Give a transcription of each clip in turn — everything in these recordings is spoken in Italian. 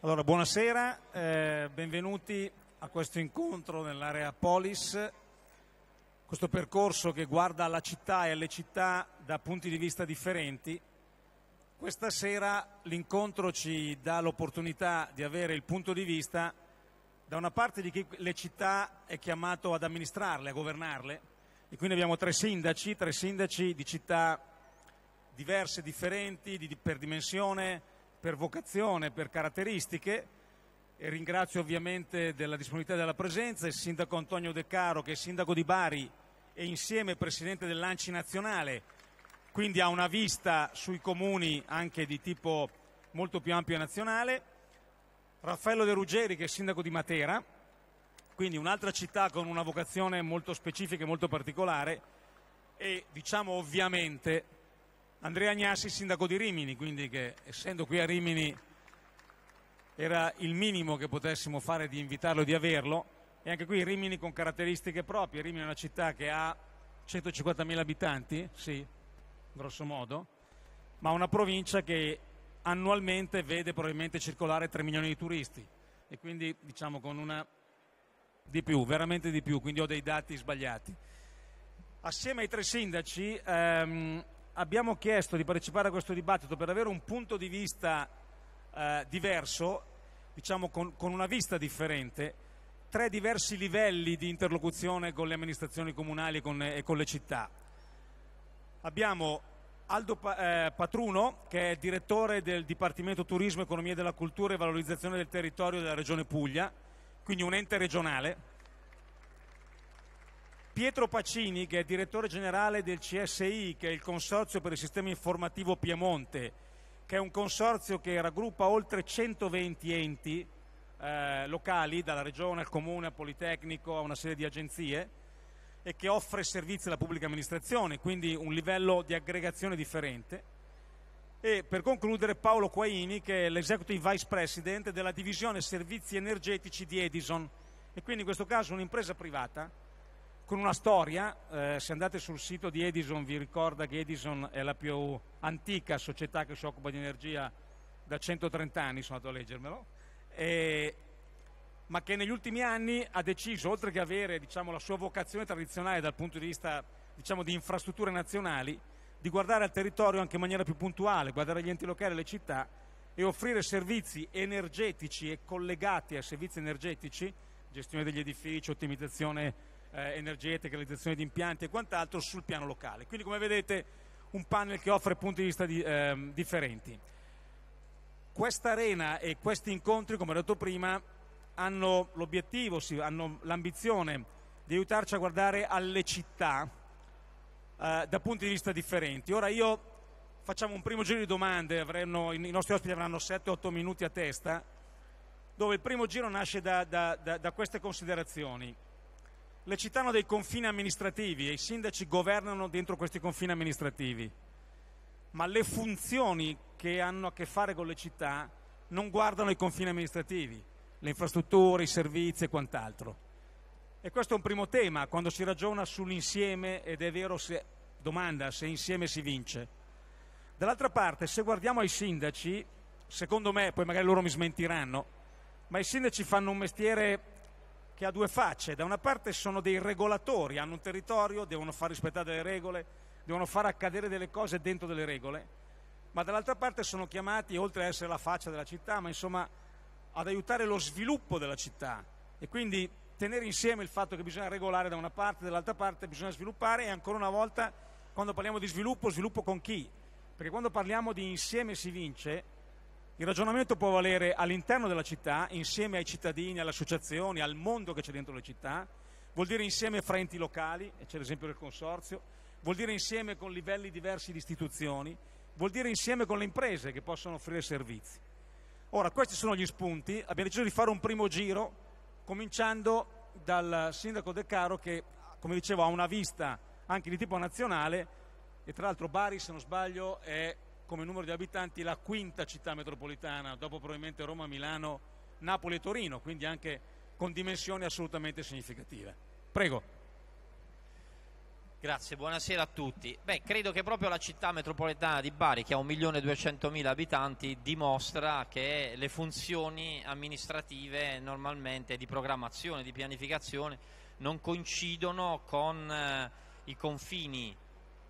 Allora, buonasera, eh, benvenuti a questo incontro nell'area Polis, questo percorso che guarda alla città e alle città da punti di vista differenti. Questa sera l'incontro ci dà l'opportunità di avere il punto di vista da una parte di chi le città è chiamato ad amministrarle, a governarle, e quindi abbiamo tre sindaci, tre sindaci di città diverse, differenti, di, per dimensione, per vocazione, per caratteristiche. E ringrazio ovviamente della disponibilità e della presenza il sindaco Antonio De Caro, che è sindaco di Bari e insieme presidente dell'Anci nazionale, quindi ha una vista sui comuni anche di tipo molto più ampio e nazionale. Raffaello De Ruggeri, che è sindaco di Matera, quindi un'altra città con una vocazione molto specifica e molto particolare. E diciamo ovviamente Andrea Agnassi, sindaco di Rimini, quindi che essendo qui a Rimini era il minimo che potessimo fare di invitarlo e di averlo. E anche qui Rimini con caratteristiche proprie. Rimini è una città che ha 150.000 abitanti, sì, grosso modo, ma una provincia che annualmente vede probabilmente circolare 3 milioni di turisti e quindi diciamo con una di più, veramente di più, quindi ho dei dati sbagliati. Assieme ai tre sindaci ehm, abbiamo chiesto di partecipare a questo dibattito per avere un punto di vista eh, diverso, diciamo con, con una vista differente, tre diversi livelli di interlocuzione con le amministrazioni comunali e con, e con le città. Abbiamo Aldo pa eh, Patruno, che è direttore del Dipartimento Turismo, Economia della Cultura e Valorizzazione del Territorio della Regione Puglia, quindi un ente regionale, Pietro Pacini, che è direttore generale del CSI, che è il Consorzio per il Sistema Informativo Piemonte, che è un consorzio che raggruppa oltre 120 enti eh, locali, dalla regione al comune al Politecnico a una serie di agenzie, e che offre servizi alla pubblica amministrazione, quindi un livello di aggregazione differente. E per concludere Paolo Quaini, che è l'Executive Vice President della divisione servizi energetici di Edison, e quindi in questo caso un'impresa privata con una storia, eh, se andate sul sito di Edison vi ricorda che Edison è la più antica società che si occupa di energia da 130 anni, sono andato a leggermelo, e, ma che negli ultimi anni ha deciso, oltre che avere diciamo, la sua vocazione tradizionale dal punto di vista diciamo, di infrastrutture nazionali, di guardare al territorio anche in maniera più puntuale, guardare gli enti locali e le città e offrire servizi energetici e collegati a servizi energetici, gestione degli edifici, ottimizzazione eh, energetica, realizzazione di impianti e quant'altro sul piano locale. Quindi come vedete un panel che offre punti di vista di, eh, differenti. Questa arena e questi incontri, come ho detto prima, hanno l'obiettivo, sì, hanno l'ambizione di aiutarci a guardare alle città eh, da punti di vista differenti. Ora io facciamo un primo giro di domande, avremo, i nostri ospiti avranno 7-8 minuti a testa, dove il primo giro nasce da, da, da, da queste considerazioni le città hanno dei confini amministrativi e i sindaci governano dentro questi confini amministrativi, ma le funzioni che hanno a che fare con le città non guardano i confini amministrativi, le infrastrutture, i servizi e quant'altro. E questo è un primo tema quando si ragiona sull'insieme ed è vero se domanda se insieme si vince. Dall'altra parte, se guardiamo ai sindaci, secondo me, poi magari loro mi smentiranno, ma i sindaci fanno un mestiere che ha due facce. Da una parte sono dei regolatori, hanno un territorio, devono far rispettare delle regole, devono far accadere delle cose dentro delle regole, ma dall'altra parte sono chiamati, oltre ad essere la faccia della città, ma insomma ad aiutare lo sviluppo della città. E quindi tenere insieme il fatto che bisogna regolare da una parte, dall'altra parte bisogna sviluppare e ancora una volta quando parliamo di sviluppo, sviluppo con chi? Perché quando parliamo di insieme si vince, il ragionamento può valere all'interno della città, insieme ai cittadini, alle associazioni, al mondo che c'è dentro le città, vuol dire insieme fra enti locali, e c'è l'esempio del consorzio, vuol dire insieme con livelli diversi di istituzioni, vuol dire insieme con le imprese che possono offrire servizi. Ora, questi sono gli spunti, abbiamo deciso di fare un primo giro, cominciando dal sindaco De Caro che, come dicevo, ha una vista anche di tipo nazionale e tra l'altro Bari, se non sbaglio, è come numero di abitanti la quinta città metropolitana, dopo probabilmente Roma, Milano, Napoli e Torino, quindi anche con dimensioni assolutamente significative. Prego. Grazie, buonasera a tutti. Beh, credo che proprio la città metropolitana di Bari, che ha 1.200.000 abitanti, dimostra che le funzioni amministrative normalmente di programmazione, di pianificazione, non coincidono con eh, i confini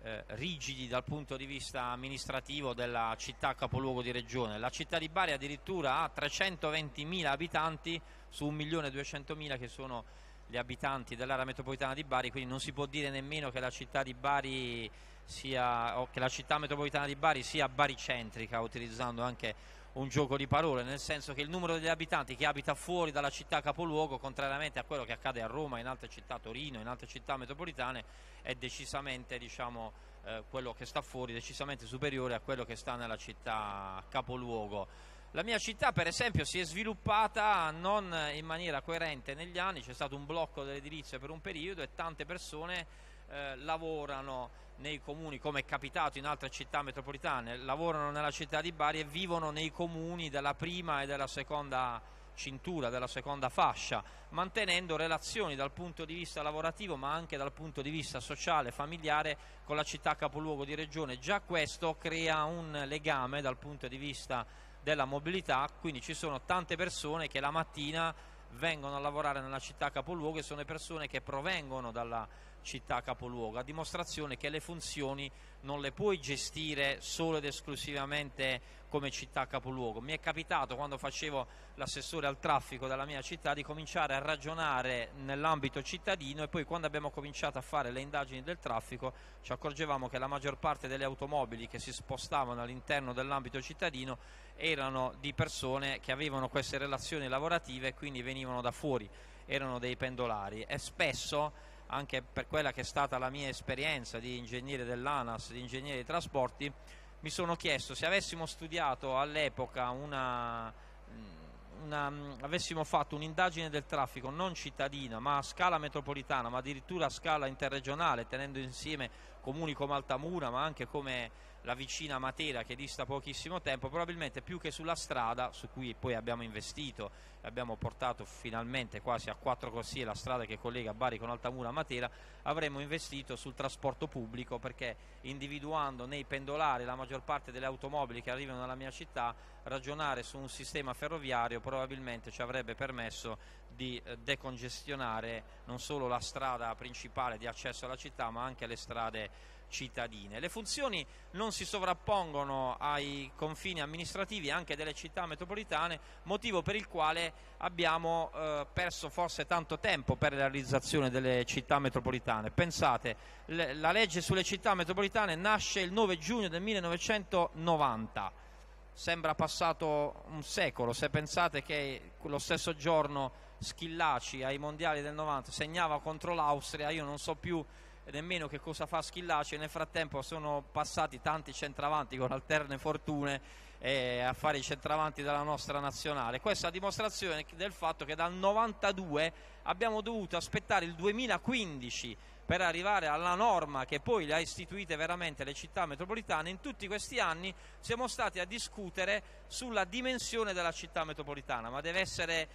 eh, rigidi dal punto di vista amministrativo della città capoluogo di regione. La città di Bari addirittura ha 320.000 abitanti su 1.200.000 che sono gli abitanti dell'area metropolitana di Bari, quindi non si può dire nemmeno che la città di Bari sia, o che la città metropolitana di Bari sia baricentrica, utilizzando anche un gioco di parole, nel senso che il numero degli abitanti che abita fuori dalla città capoluogo, contrariamente a quello che accade a Roma, in altre città, Torino, in altre città metropolitane, è decisamente, diciamo, eh, quello che sta fuori, decisamente superiore a quello che sta nella città capoluogo. La mia città, per esempio, si è sviluppata non in maniera coerente negli anni, c'è stato un blocco dell'edilizia per un periodo e tante persone eh, lavorano nei comuni, come è capitato in altre città metropolitane, lavorano nella città di Bari e vivono nei comuni della prima e della seconda cintura, della seconda fascia, mantenendo relazioni dal punto di vista lavorativo ma anche dal punto di vista sociale, familiare con la città capoluogo di regione. Già questo crea un legame dal punto di vista della mobilità, quindi ci sono tante persone che la mattina vengono a lavorare nella città capoluogo e sono persone che provengono dalla città città capoluogo, a dimostrazione che le funzioni non le puoi gestire solo ed esclusivamente come città capoluogo. Mi è capitato quando facevo l'assessore al traffico della mia città di cominciare a ragionare nell'ambito cittadino e poi quando abbiamo cominciato a fare le indagini del traffico ci accorgevamo che la maggior parte delle automobili che si spostavano all'interno dell'ambito cittadino erano di persone che avevano queste relazioni lavorative e quindi venivano da fuori, erano dei pendolari e spesso anche per quella che è stata la mia esperienza di ingegnere dell'ANAS, di ingegnere dei trasporti, mi sono chiesto se avessimo studiato all'epoca una, mm, una, mm, avessimo fatto un'indagine del traffico non cittadina ma a scala metropolitana, ma addirittura a scala interregionale, tenendo insieme comuni come Altamura ma anche come la vicina Matera che dista pochissimo tempo, probabilmente più che sulla strada su cui poi abbiamo investito, abbiamo portato finalmente quasi a quattro corsie la strada che collega Bari con Altamura a Matera, avremmo investito sul trasporto pubblico perché individuando nei pendolari la maggior parte delle automobili che arrivano dalla mia città, ragionare su un sistema ferroviario probabilmente ci avrebbe permesso di eh, decongestionare non solo la strada principale di accesso alla città ma anche le strade cittadine. Le funzioni non si sovrappongono ai confini amministrativi anche delle città metropolitane, motivo per il quale abbiamo eh, perso forse tanto tempo per la realizzazione delle città metropolitane. Pensate, le, la legge sulle città metropolitane nasce il 9 giugno del 1990. Sembra passato un secolo, se pensate che lo stesso giorno Schillaci ai mondiali del 90 segnava contro l'Austria, io non so più nemmeno che cosa fa Schillaci. Nel frattempo sono passati tanti centravanti con alterne fortune eh, a fare i centravanti della nostra nazionale. Questa è la dimostrazione del fatto che dal 92 abbiamo dovuto aspettare il 2015 per arrivare alla norma che poi le ha istituite veramente le città metropolitane, in tutti questi anni siamo stati a discutere sulla dimensione della città metropolitana, ma deve essere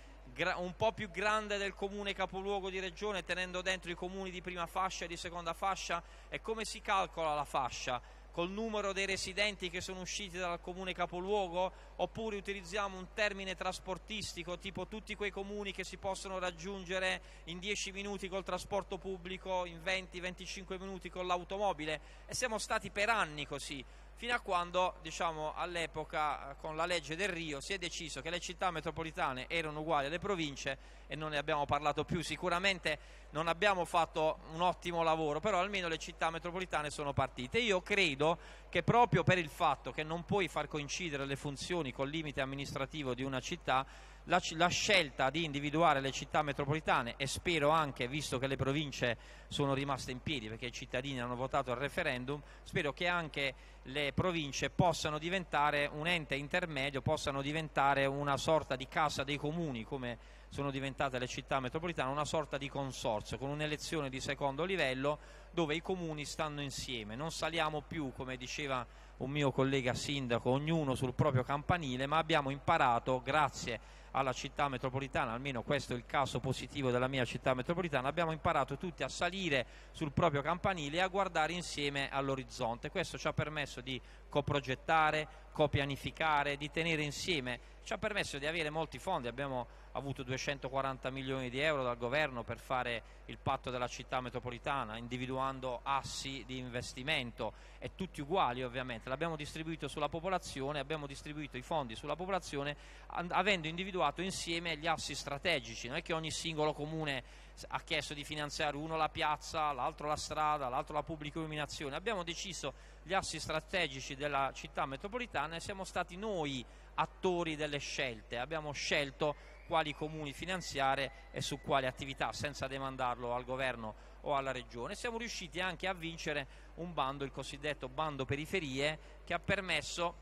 un po' più grande del comune capoluogo di regione, tenendo dentro i comuni di prima fascia e di seconda fascia? E come si calcola la fascia? Col numero dei residenti che sono usciti dal comune capoluogo? Oppure utilizziamo un termine trasportistico, tipo tutti quei comuni che si possono raggiungere in 10 minuti col trasporto pubblico, in 20-25 minuti con l'automobile? E siamo stati per anni così fino a quando diciamo, all'epoca eh, con la legge del Rio si è deciso che le città metropolitane erano uguali alle province e non ne abbiamo parlato più, sicuramente non abbiamo fatto un ottimo lavoro, però almeno le città metropolitane sono partite. Io credo che proprio per il fatto che non puoi far coincidere le funzioni col limite amministrativo di una città, la, la, scelta di individuare le città metropolitane e spero anche, visto che le province sono rimaste in piedi perché i cittadini hanno votato al referendum, spero che anche le province possano diventare un ente intermedio, possano diventare una sorta di casa dei comuni come sono diventate le città metropolitane, una sorta di consorzio con un'elezione di secondo livello dove i comuni stanno insieme, non saliamo più come diceva un mio collega sindaco, ognuno sul proprio campanile, ma abbiamo imparato, grazie alla città metropolitana, almeno questo è il caso positivo della mia città metropolitana, abbiamo imparato tutti a salire sul proprio campanile e a guardare insieme all'orizzonte. Questo ci ha permesso di coprogettare, copianificare, di tenere insieme, ci ha permesso di avere molti fondi, abbiamo avuto 240 milioni di euro dal governo per fare il patto della città metropolitana, individuando assi di investimento e tutti uguali ovviamente, l'abbiamo distribuito sulla popolazione, abbiamo distribuito i fondi sulla popolazione avendo individuato insieme gli assi strategici, non è che ogni singolo comune ha chiesto di finanziare uno la piazza, l'altro la strada, l'altro la pubblica illuminazione, abbiamo deciso gli assi strategici della città metropolitana e siamo stati noi attori delle scelte, abbiamo scelto quali comuni finanziare e su quale attività, senza demandarlo al governo o alla regione. Siamo riusciti anche a vincere un bando, il cosiddetto bando periferie, che ha permesso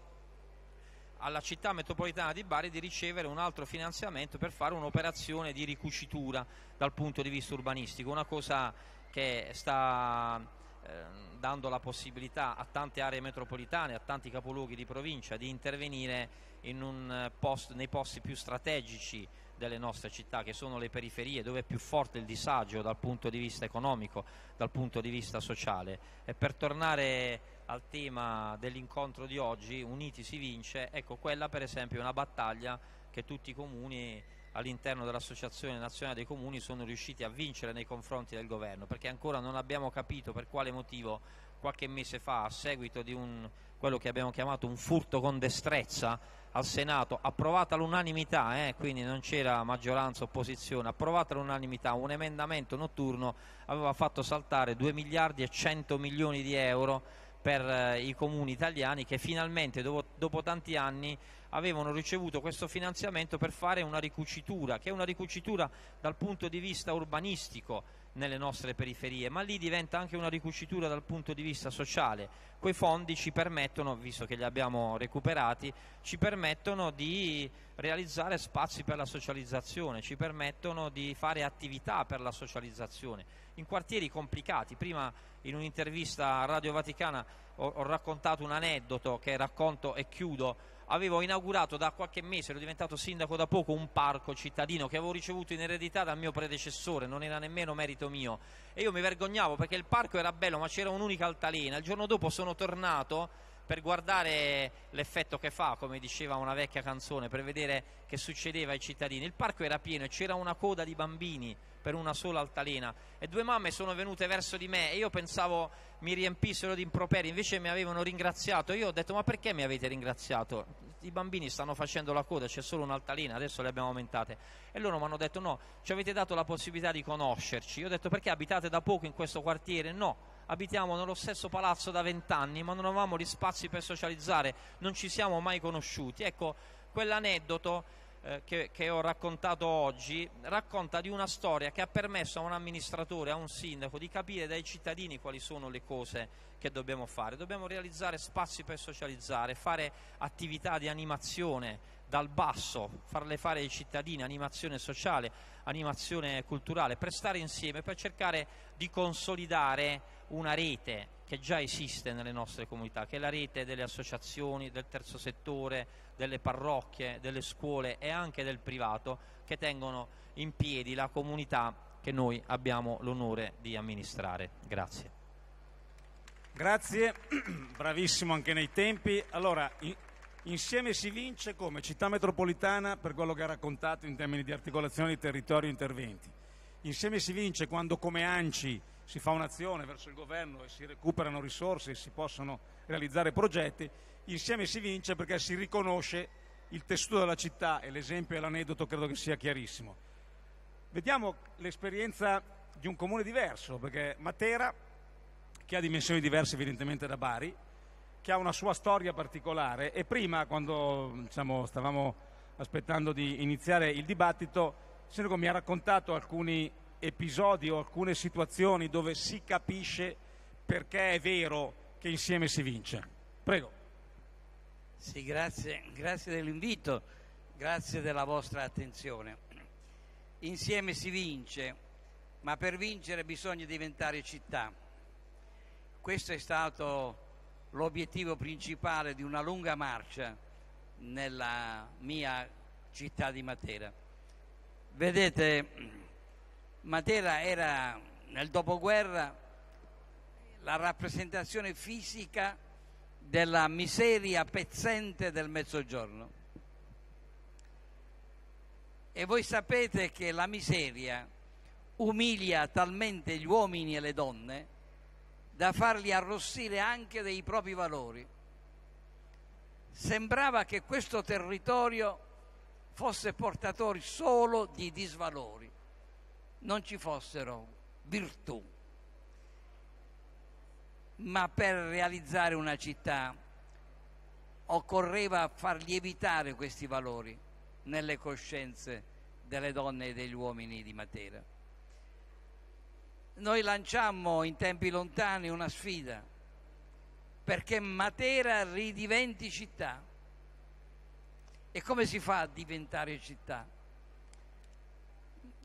alla città metropolitana di Bari di ricevere un altro finanziamento per fare un'operazione di ricucitura dal punto di vista urbanistico, una cosa che sta ehm, dando la possibilità a tante aree metropolitane, a tanti capoluoghi di provincia di intervenire eh, post, nei posti più strategici delle nostre città, che sono le periferie, dove è più forte il disagio dal punto di vista economico, dal punto di vista sociale. E per tornare al tema dell'incontro di oggi, Uniti si vince, ecco quella per esempio è una battaglia che tutti i comuni all'interno dell'Associazione Nazionale dei Comuni sono riusciti a vincere nei confronti del governo, perché ancora non abbiamo capito per quale motivo qualche mese fa a seguito di un, quello che abbiamo chiamato un furto con destrezza al Senato, approvata all'unanimità, eh, quindi non c'era maggioranza opposizione, approvata all'unanimità, un emendamento notturno aveva fatto saltare 2 miliardi e 100 milioni di euro per eh, i comuni italiani che finalmente dopo, dopo tanti anni avevano ricevuto questo finanziamento per fare una ricucitura, che è una ricucitura dal punto di vista urbanistico nelle nostre periferie, ma lì diventa anche una ricucitura dal punto di vista sociale. Quei fondi ci permettono, visto che li abbiamo recuperati, ci permettono di realizzare spazi per la socializzazione, ci permettono di fare attività per la socializzazione in quartieri complicati. Prima in un'intervista a Radio Vaticana ho, ho raccontato un aneddoto che racconto e chiudo avevo inaugurato da qualche mese, ero diventato sindaco da poco, un parco cittadino che avevo ricevuto in eredità dal mio predecessore, non era nemmeno merito mio. E io mi vergognavo perché il parco era bello, ma c'era un'unica altalena. Il giorno dopo sono tornato per guardare l'effetto che fa, come diceva una vecchia canzone, per vedere che succedeva ai cittadini. Il parco era pieno e c'era una coda di bambini per una sola altalena e due mamme sono venute verso di me e io pensavo mi riempissero di improperi, invece mi avevano ringraziato. Io ho detto ma perché mi avete ringraziato? I bambini stanno facendo la coda, c'è solo un'altalena, adesso le abbiamo aumentate. E loro mi hanno detto no, ci avete dato la possibilità di conoscerci. Io ho detto perché abitate da poco in questo quartiere? No abitiamo nello stesso palazzo da vent'anni, ma non avevamo gli spazi per socializzare, non ci siamo mai conosciuti. Ecco, quell'aneddoto eh, che, che ho raccontato oggi racconta di una storia che ha permesso a un amministratore, a un sindaco, di capire dai cittadini quali sono le cose che dobbiamo fare. Dobbiamo realizzare spazi per socializzare, fare attività di animazione dal basso, farle fare ai cittadini animazione sociale, animazione culturale, per stare insieme, per cercare di consolidare una rete che già esiste nelle nostre comunità, che è la rete delle associazioni, del terzo settore, delle parrocchie, delle scuole e anche del privato che tengono in piedi la comunità che noi abbiamo l'onore di amministrare. Grazie. Grazie, bravissimo anche nei tempi. Allora, Insieme si vince come città metropolitana per quello che ha raccontato in termini di articolazione di territorio e interventi. Insieme si vince quando come ANCI si fa un'azione verso il governo e si recuperano risorse e si possono realizzare progetti. Insieme si vince perché si riconosce il tessuto della città e l'esempio e l'aneddoto credo che sia chiarissimo. Vediamo l'esperienza di un comune diverso, perché Matera, che ha dimensioni diverse evidentemente da Bari, che ha una sua storia particolare e prima, quando diciamo, stavamo aspettando di iniziare il dibattito, il mi ha raccontato alcuni episodi o alcune situazioni dove si capisce perché è vero che insieme si vince. Prego. Sì, grazie, grazie dell'invito, grazie della vostra attenzione. Insieme si vince, ma per vincere bisogna diventare città. Questo è stato l'obiettivo principale di una lunga marcia nella mia città di Matera. Vedete, Matera era nel dopoguerra la rappresentazione fisica della miseria pezzente del mezzogiorno. E voi sapete che la miseria umilia talmente gli uomini e le donne da farli arrossire anche dei propri valori. Sembrava che questo territorio fosse portatore solo di disvalori, non ci fossero virtù. Ma per realizzare una città occorreva far lievitare questi valori nelle coscienze delle donne e degli uomini di Matera noi lanciammo in tempi lontani una sfida perché Matera ridiventi città. E come si fa a diventare città?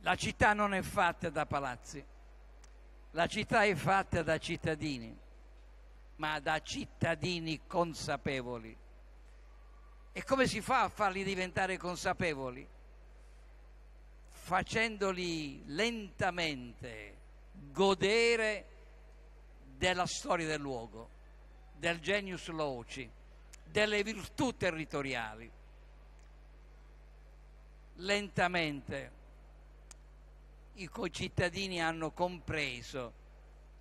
La città non è fatta da palazzi, la città è fatta da cittadini, ma da cittadini consapevoli. E come si fa a farli diventare consapevoli? Facendoli lentamente godere della storia del luogo, del genius loci, delle virtù territoriali. Lentamente i concittadini hanno compreso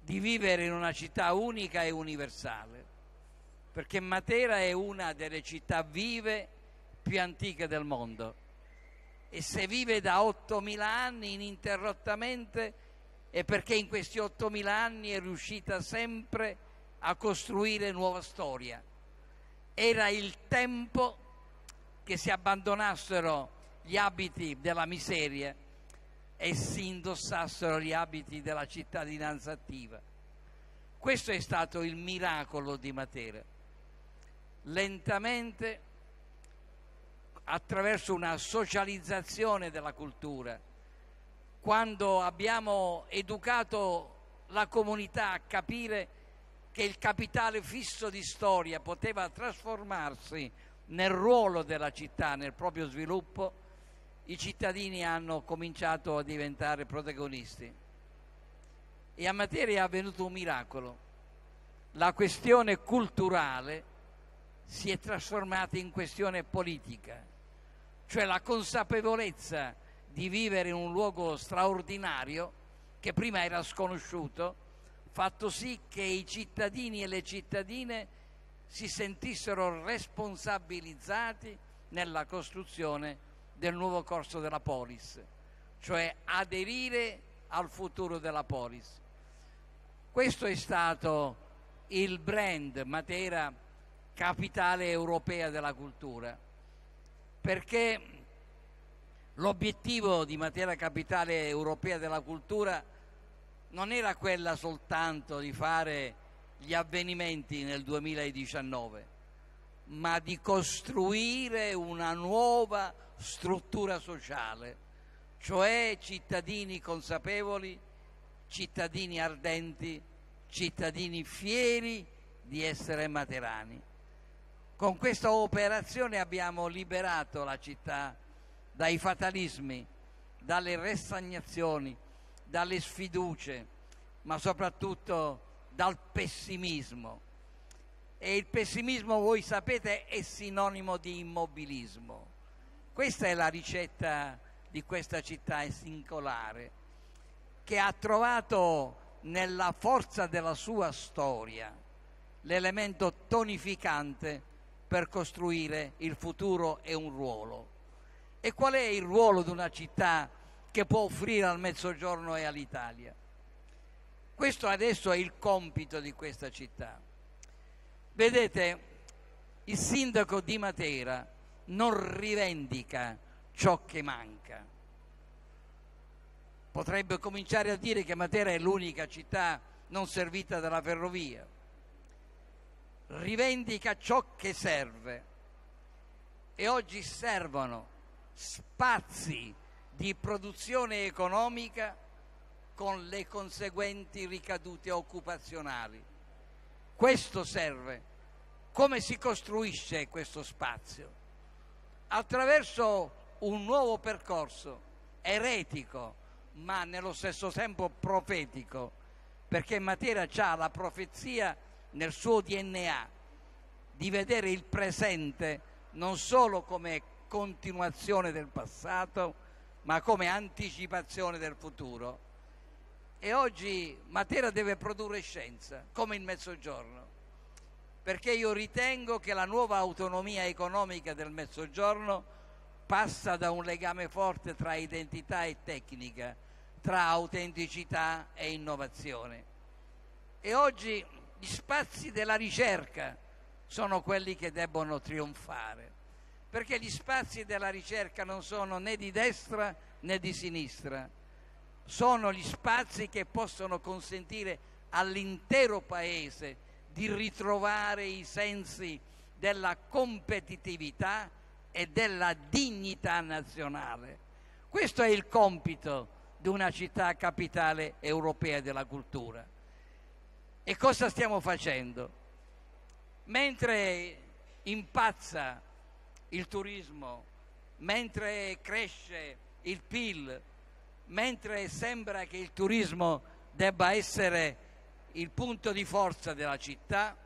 di vivere in una città unica e universale, perché Matera è una delle città vive più antiche del mondo e se vive da 8.000 anni ininterrottamente e perché in questi 8.000 anni è riuscita sempre a costruire nuova storia. Era il tempo che si abbandonassero gli abiti della miseria e si indossassero gli abiti della cittadinanza attiva. Questo è stato il miracolo di Matera. Lentamente, attraverso una socializzazione della cultura, quando abbiamo educato la comunità a capire che il capitale fisso di storia poteva trasformarsi nel ruolo della città, nel proprio sviluppo, i cittadini hanno cominciato a diventare protagonisti. E a materia è avvenuto un miracolo. La questione culturale si è trasformata in questione politica, cioè la consapevolezza di vivere in un luogo straordinario che prima era sconosciuto, fatto sì che i cittadini e le cittadine si sentissero responsabilizzati nella costruzione del nuovo corso della polis, cioè aderire al futuro della polis. Questo è stato il brand Matera capitale europea della cultura, perché L'obiettivo di Matera capitale europea della cultura non era quella soltanto di fare gli avvenimenti nel 2019, ma di costruire una nuova struttura sociale, cioè cittadini consapevoli, cittadini ardenti, cittadini fieri di essere materani. Con questa operazione abbiamo liberato la città dai fatalismi, dalle restagnazioni, dalle sfiduce, ma soprattutto dal pessimismo. E il pessimismo, voi sapete, è sinonimo di immobilismo. Questa è la ricetta di questa città singolare, che ha trovato nella forza della sua storia l'elemento tonificante per costruire il futuro e un ruolo. E qual è il ruolo di una città che può offrire al Mezzogiorno e all'Italia? Questo adesso è il compito di questa città. Vedete, il sindaco di Matera non rivendica ciò che manca. Potrebbe cominciare a dire che Matera è l'unica città non servita dalla ferrovia. Rivendica ciò che serve. E oggi servono spazi di produzione economica con le conseguenti ricadute occupazionali. Questo serve. Come si costruisce questo spazio? Attraverso un nuovo percorso eretico, ma nello stesso tempo profetico, perché Matera ha la profezia nel suo DNA di vedere il presente non solo come continuazione del passato, ma come anticipazione del futuro. E oggi Matera deve produrre scienza, come il Mezzogiorno, perché io ritengo che la nuova autonomia economica del Mezzogiorno passa da un legame forte tra identità e tecnica, tra autenticità e innovazione. E oggi gli spazi della ricerca sono quelli che debbono trionfare perché gli spazi della ricerca non sono né di destra né di sinistra, sono gli spazi che possono consentire all'intero Paese di ritrovare i sensi della competitività e della dignità nazionale. Questo è il compito di una città capitale europea della cultura. E cosa stiamo facendo? Mentre impazza il turismo, mentre cresce il PIL, mentre sembra che il turismo debba essere il punto di forza della città,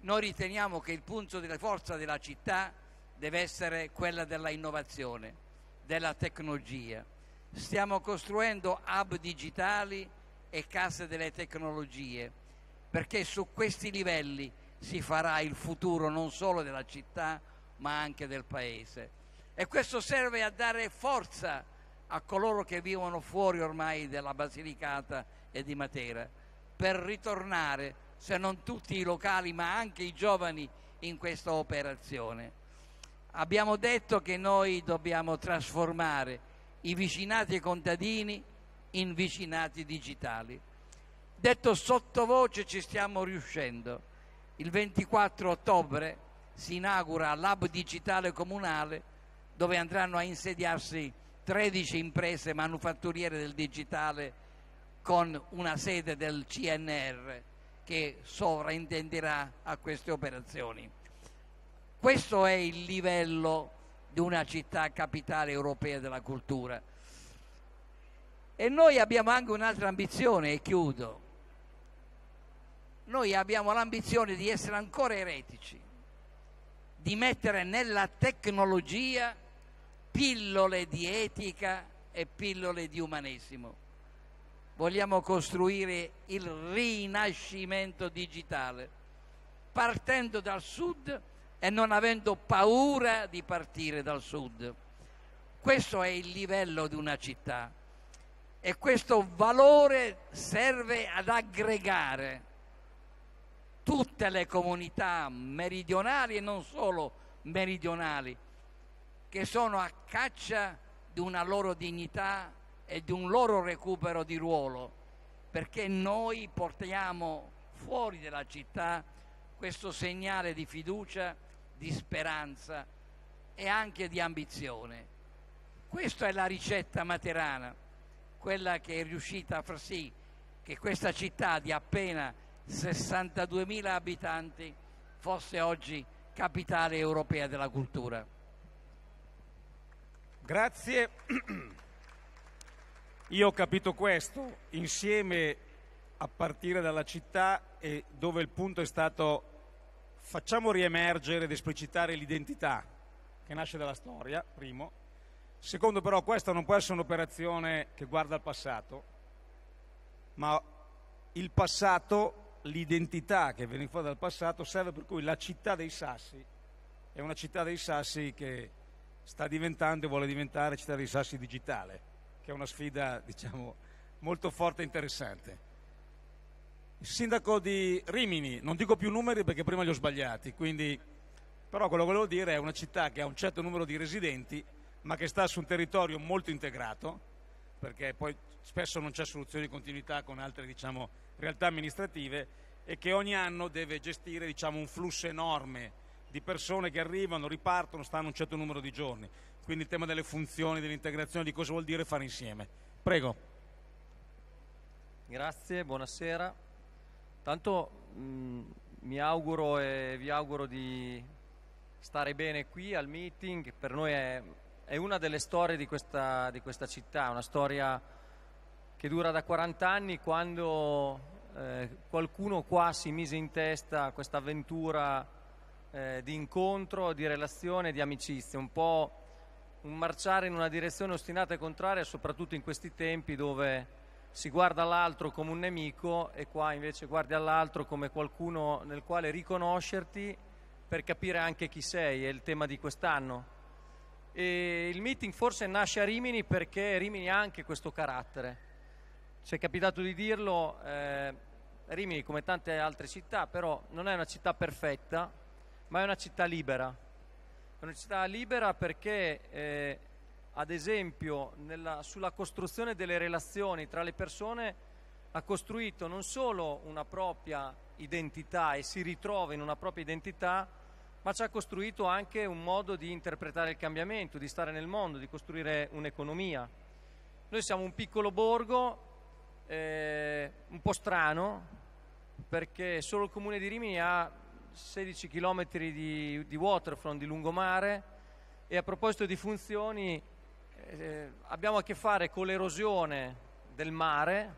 noi riteniamo che il punto di forza della città deve essere quella della innovazione, della tecnologia. Stiamo costruendo hub digitali e case delle tecnologie, perché su questi livelli si farà il futuro non solo della città, ma anche del Paese. E questo serve a dare forza a coloro che vivono fuori ormai dalla Basilicata e di Matera, per ritornare, se non tutti i locali, ma anche i giovani in questa operazione. Abbiamo detto che noi dobbiamo trasformare i vicinati contadini in vicinati digitali. Detto sottovoce ci stiamo riuscendo. Il 24 ottobre si inaugura l'hub digitale comunale dove andranno a insediarsi 13 imprese manufatturiere del digitale con una sede del CNR che sovraintenderà a queste operazioni. Questo è il livello di una città capitale europea della cultura. E noi abbiamo anche un'altra ambizione, e chiudo. Noi abbiamo l'ambizione di essere ancora eretici di mettere nella tecnologia pillole di etica e pillole di umanesimo. Vogliamo costruire il rinascimento digitale, partendo dal sud e non avendo paura di partire dal sud. Questo è il livello di una città e questo valore serve ad aggregare tutte le comunità meridionali e non solo meridionali, che sono a caccia di una loro dignità e di un loro recupero di ruolo, perché noi portiamo fuori dalla città questo segnale di fiducia, di speranza e anche di ambizione. Questa è la ricetta materana, quella che è riuscita a far sì che questa città di appena 62.000 abitanti, fosse oggi capitale europea della cultura. Grazie. Io ho capito questo, insieme a partire dalla città e dove il punto è stato facciamo riemergere ed esplicitare l'identità che nasce dalla storia, primo. Secondo però questa non può essere un'operazione che guarda al passato, ma il passato l'identità che viene fuori dal passato serve per cui la città dei Sassi è una città dei Sassi che sta diventando e vuole diventare città dei Sassi digitale, che è una sfida diciamo, molto forte e interessante. Il sindaco di Rimini, non dico più numeri perché prima li ho sbagliati, quindi, però quello che volevo dire è una città che ha un certo numero di residenti ma che sta su un territorio molto integrato perché poi spesso non c'è soluzione di continuità con altre diciamo, realtà amministrative e che ogni anno deve gestire diciamo, un flusso enorme di persone che arrivano, ripartono, stanno un certo numero di giorni. Quindi il tema delle funzioni, dell'integrazione, di cosa vuol dire fare insieme. Prego. Grazie, buonasera. Tanto mh, mm, mi auguro e vi auguro di stare bene qui al meeting, per noi è è una delle storie di questa, di questa città, una storia che dura da 40 anni quando eh, qualcuno qua si mise in testa questa avventura eh, di incontro, di relazione, di amicizia, un po' un marciare in una direzione ostinata e contraria, soprattutto in questi tempi dove si guarda l'altro come un nemico e qua invece guardi all'altro come qualcuno nel quale riconoscerti per capire anche chi sei, è il tema di quest'anno. E il meeting forse nasce a Rimini perché Rimini ha anche questo carattere. Ci è capitato di dirlo, eh, Rimini come tante altre città, però non è una città perfetta, ma è una città libera. È una città libera perché, eh, ad esempio, nella, sulla costruzione delle relazioni tra le persone ha costruito non solo una propria identità e si ritrova in una propria identità, ma ci ha costruito anche un modo di interpretare il cambiamento, di stare nel mondo, di costruire un'economia. Noi siamo un piccolo borgo, eh, un po' strano, perché solo il comune di Rimini ha 16 km di, di waterfront, di lungomare, e a proposito di funzioni eh, abbiamo a che fare con l'erosione del mare,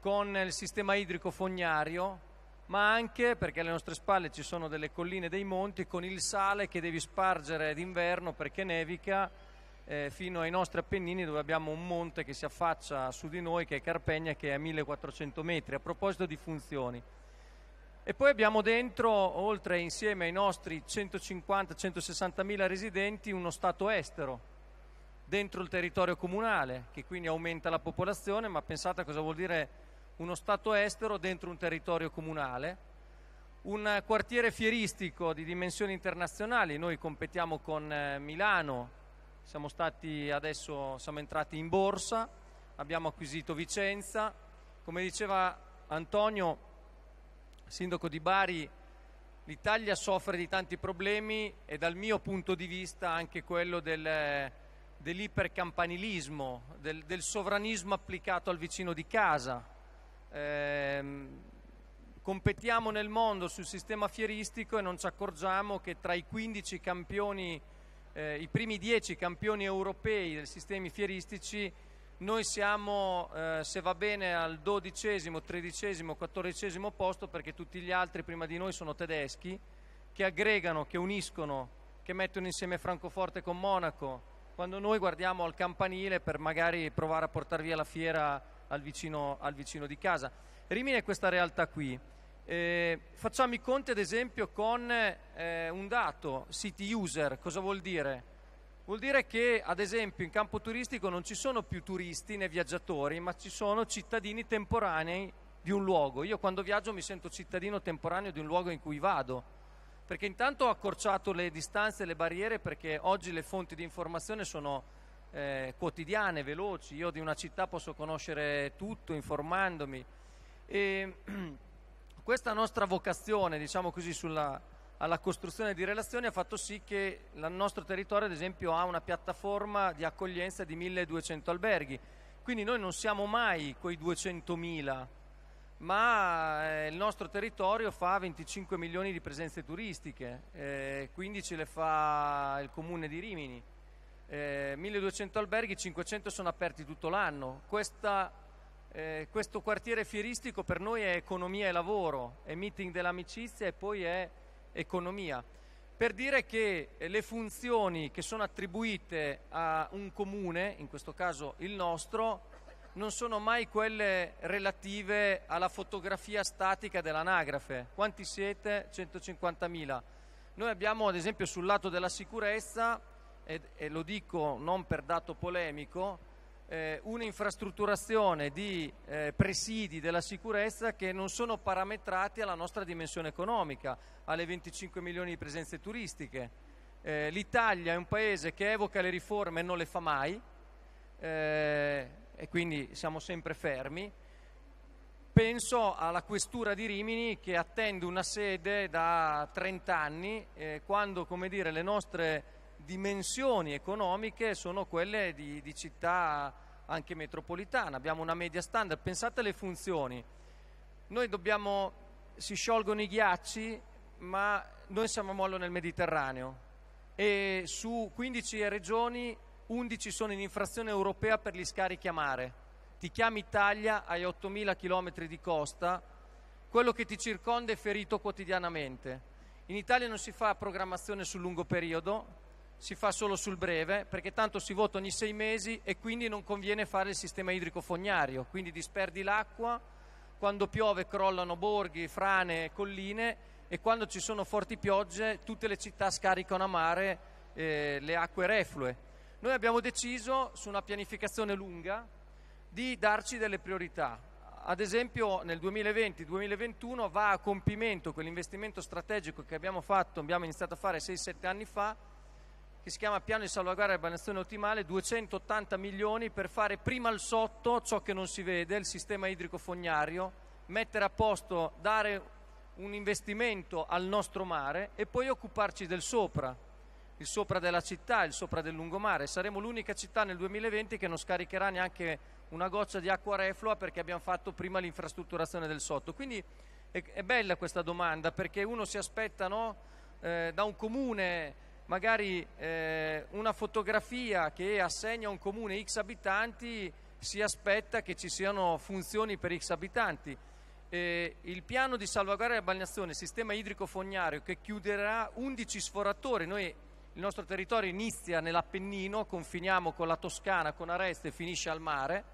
con il sistema idrico fognario, ma anche perché alle nostre spalle ci sono delle colline, dei monti con il sale che devi spargere d'inverno perché nevica eh, fino ai nostri Appennini dove abbiamo un monte che si affaccia su di noi che è Carpegna che è a 1400 metri. A proposito di funzioni. E poi abbiamo dentro, oltre insieme ai nostri 150-160 mila residenti, uno Stato estero, dentro il territorio comunale, che quindi aumenta la popolazione, ma pensate a cosa vuol dire uno Stato estero dentro un territorio comunale, un quartiere fieristico di dimensioni internazionali, noi competiamo con eh, Milano, siamo, adesso, siamo entrati in borsa, abbiamo acquisito Vicenza, come diceva Antonio, sindaco di Bari, l'Italia soffre di tanti problemi e dal mio punto di vista anche quello del, dell'ipercampanilismo, del, del sovranismo applicato al vicino di casa, ehm, competiamo nel mondo sul sistema fieristico e non ci accorgiamo che tra i 15 campioni, eh, i primi 10 campioni europei dei sistemi fieristici, noi siamo, eh, se va bene, al dodicesimo, tredicesimo, quattordicesimo posto perché tutti gli altri prima di noi sono tedeschi che aggregano, che uniscono, che mettono insieme Francoforte con Monaco. Quando noi guardiamo al campanile per magari provare a portare via la fiera al vicino, al vicino di casa. Rimini è questa realtà qui. Eh, facciamo i conti ad esempio con eh, un dato, city user, cosa vuol dire? Vuol dire che ad esempio in campo turistico non ci sono più turisti né viaggiatori, ma ci sono cittadini temporanei di un luogo. Io quando viaggio mi sento cittadino temporaneo di un luogo in cui vado, perché intanto ho accorciato le distanze, e le barriere, perché oggi le fonti di informazione sono eh, quotidiane, veloci. Io di una città posso conoscere tutto informandomi. E questa nostra vocazione, diciamo così, sulla, alla costruzione di relazioni ha fatto sì che il nostro territorio, ad esempio, ha una piattaforma di accoglienza di 1200 alberghi. Quindi noi non siamo mai quei 200.000, ma eh, il nostro territorio fa 25 milioni di presenze turistiche, eh, 15 le fa il comune di Rimini eh, 1200 alberghi, 500 sono aperti tutto l'anno. Questa, eh, questo quartiere fieristico per noi è economia e lavoro, è meeting dell'amicizia e poi è economia. Per dire che eh, le funzioni che sono attribuite a un comune, in questo caso il nostro, non sono mai quelle relative alla fotografia statica dell'anagrafe. Quanti siete? 150.000. Noi abbiamo ad esempio sul lato della sicurezza e, e lo dico non per dato polemico, eh, un'infrastrutturazione di eh, presidi della sicurezza che non sono parametrati alla nostra dimensione economica, alle 25 milioni di presenze turistiche. Eh, L'Italia è un paese che evoca le riforme e non le fa mai, eh, e quindi siamo sempre fermi. Penso alla questura di Rimini che attende una sede da 30 anni, eh, quando come dire, le nostre dimensioni economiche sono quelle di, di città anche metropolitana, abbiamo una media standard, pensate alle funzioni, noi dobbiamo, si sciolgono i ghiacci ma noi siamo a mollo nel Mediterraneo e su 15 regioni 11 sono in infrazione europea per gli scarichi a mare. Ti chiami Italia, hai 8.000 km di costa, quello che ti circonda è ferito quotidianamente. In Italia non si fa programmazione sul lungo periodo, si fa solo sul breve perché tanto si vota ogni sei mesi e quindi non conviene fare il sistema idrico fognario, quindi disperdi l'acqua, quando piove crollano borghi, frane, colline e quando ci sono forti piogge tutte le città scaricano a mare eh, le acque reflue. Noi abbiamo deciso su una pianificazione lunga di darci delle priorità. Ad esempio nel 2020-2021 va a compimento quell'investimento strategico che abbiamo fatto, abbiamo iniziato a fare 6-7 anni fa, che si chiama Piano di salvaguardia dell'abbandonazione ottimale, 280 milioni per fare prima al sotto ciò che non si vede, il sistema idrico fognario, mettere a posto, dare un investimento al nostro mare e poi occuparci del sopra, il sopra della città, il sopra del lungomare. Saremo l'unica città nel 2020 che non scaricherà neanche una goccia di acqua reflua perché abbiamo fatto prima l'infrastrutturazione del sotto. Quindi è, bella questa domanda perché uno si aspetta no, eh, da un comune magari eh, una fotografia che assegna un comune X abitanti si aspetta che ci siano funzioni per X abitanti. Eh, il piano di salvaguardia e balneazione, sistema idrico fognario che chiuderà 11 sforatori. Noi, il nostro territorio inizia nell'Appennino, confiniamo con la Toscana, con Areste e finisce al mare,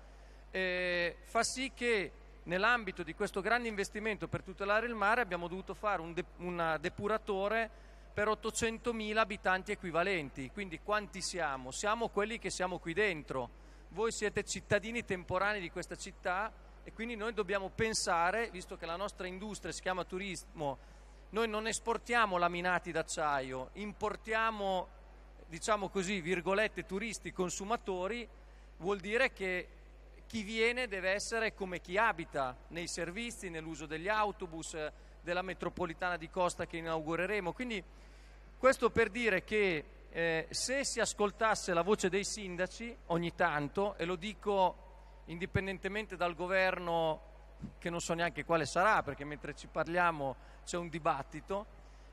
eh, fa sì che nell'ambito di questo grande investimento per tutelare il mare abbiamo dovuto fare un, de- un depuratore per 800.000 abitanti equivalenti. Quindi quanti siamo? Siamo quelli che siamo qui dentro. Voi siete cittadini temporanei di questa città e quindi noi dobbiamo pensare, visto che la nostra industria si chiama turismo, noi non esportiamo laminati d'acciaio, importiamo, diciamo così, virgolette, turisti, consumatori, vuol dire che chi viene deve essere come chi abita nei servizi, nell'uso degli autobus, della metropolitana di Costa che inaugureremo. Quindi questo per dire che eh, se si ascoltasse la voce dei sindaci ogni tanto, e lo dico indipendentemente dal governo che non so neanche quale sarà, perché mentre ci parliamo c'è un dibattito,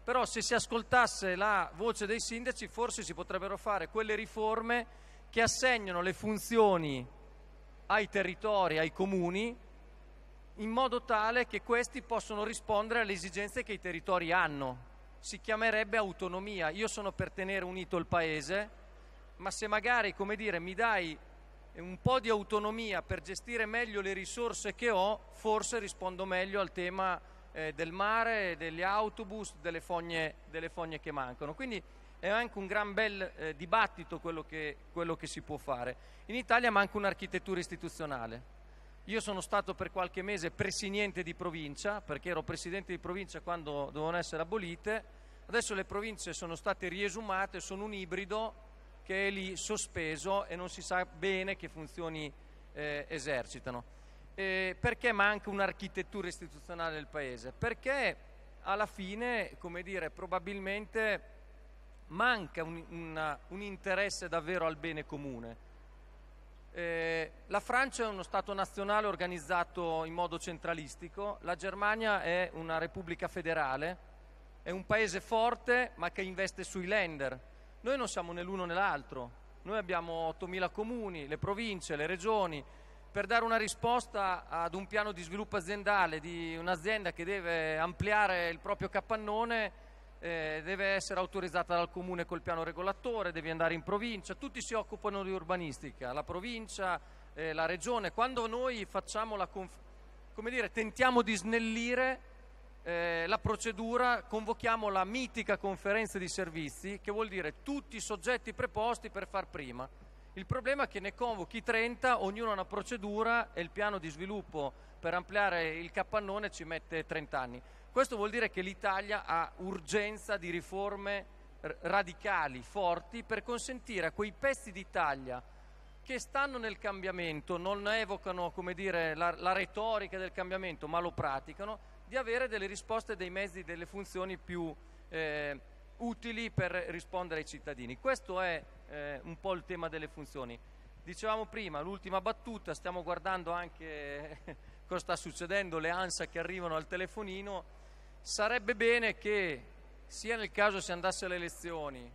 però se si ascoltasse la voce dei sindaci forse si potrebbero fare quelle riforme che assegnano le funzioni ai territori, ai comuni, in modo tale che questi possano rispondere alle esigenze che i territori hanno si chiamerebbe autonomia. Io sono per tenere unito il Paese, ma se magari, come dire, mi dai un po' di autonomia per gestire meglio le risorse che ho, forse rispondo meglio al tema eh, del mare, degli autobus, delle fogne, delle fogne, che mancano. Quindi è anche un gran bel eh, dibattito quello che, quello che si può fare. In Italia manca un'architettura istituzionale. Io sono stato per qualche mese presidente di provincia, perché ero presidente di provincia quando dovevano essere abolite. Adesso le province sono state riesumate, sono un ibrido che è lì sospeso e non si sa bene che funzioni eh, esercitano. Eh, perché manca un'architettura istituzionale del Paese? Perché alla fine, come dire, probabilmente manca un, una, un interesse davvero al bene comune eh, la Francia è uno Stato nazionale organizzato in modo centralistico, la Germania è una repubblica federale, è un paese forte ma che investe sui lender. Noi non siamo né l'uno né l'altro, noi abbiamo 8.000 comuni, le province, le regioni. Per dare una risposta ad un piano di sviluppo aziendale di un'azienda che deve ampliare il proprio capannone eh, deve essere autorizzata dal comune col piano regolatore, devi andare in provincia, tutti si occupano di urbanistica, la provincia, eh, la regione. Quando noi facciamo la conf- come dire, tentiamo di snellire eh, la procedura, convochiamo la mitica conferenza di servizi, che vuol dire tutti i soggetti preposti per far prima. Il problema è che ne convochi 30, ognuno ha una procedura e il piano di sviluppo per ampliare il capannone ci mette 30 anni. Questo vuol dire che l'Italia ha urgenza di riforme radicali, forti, per consentire a quei pezzi d'Italia che stanno nel cambiamento, non evocano dire, la, la, retorica del cambiamento, ma lo praticano, di avere delle risposte, dei mezzi, delle funzioni più eh, utili per rispondere ai cittadini. Questo è eh, un po' il tema delle funzioni. Dicevamo prima, l'ultima battuta, stiamo guardando anche cosa sta succedendo, le ANSA che arrivano al telefonino sarebbe bene che sia nel caso si andasse alle elezioni,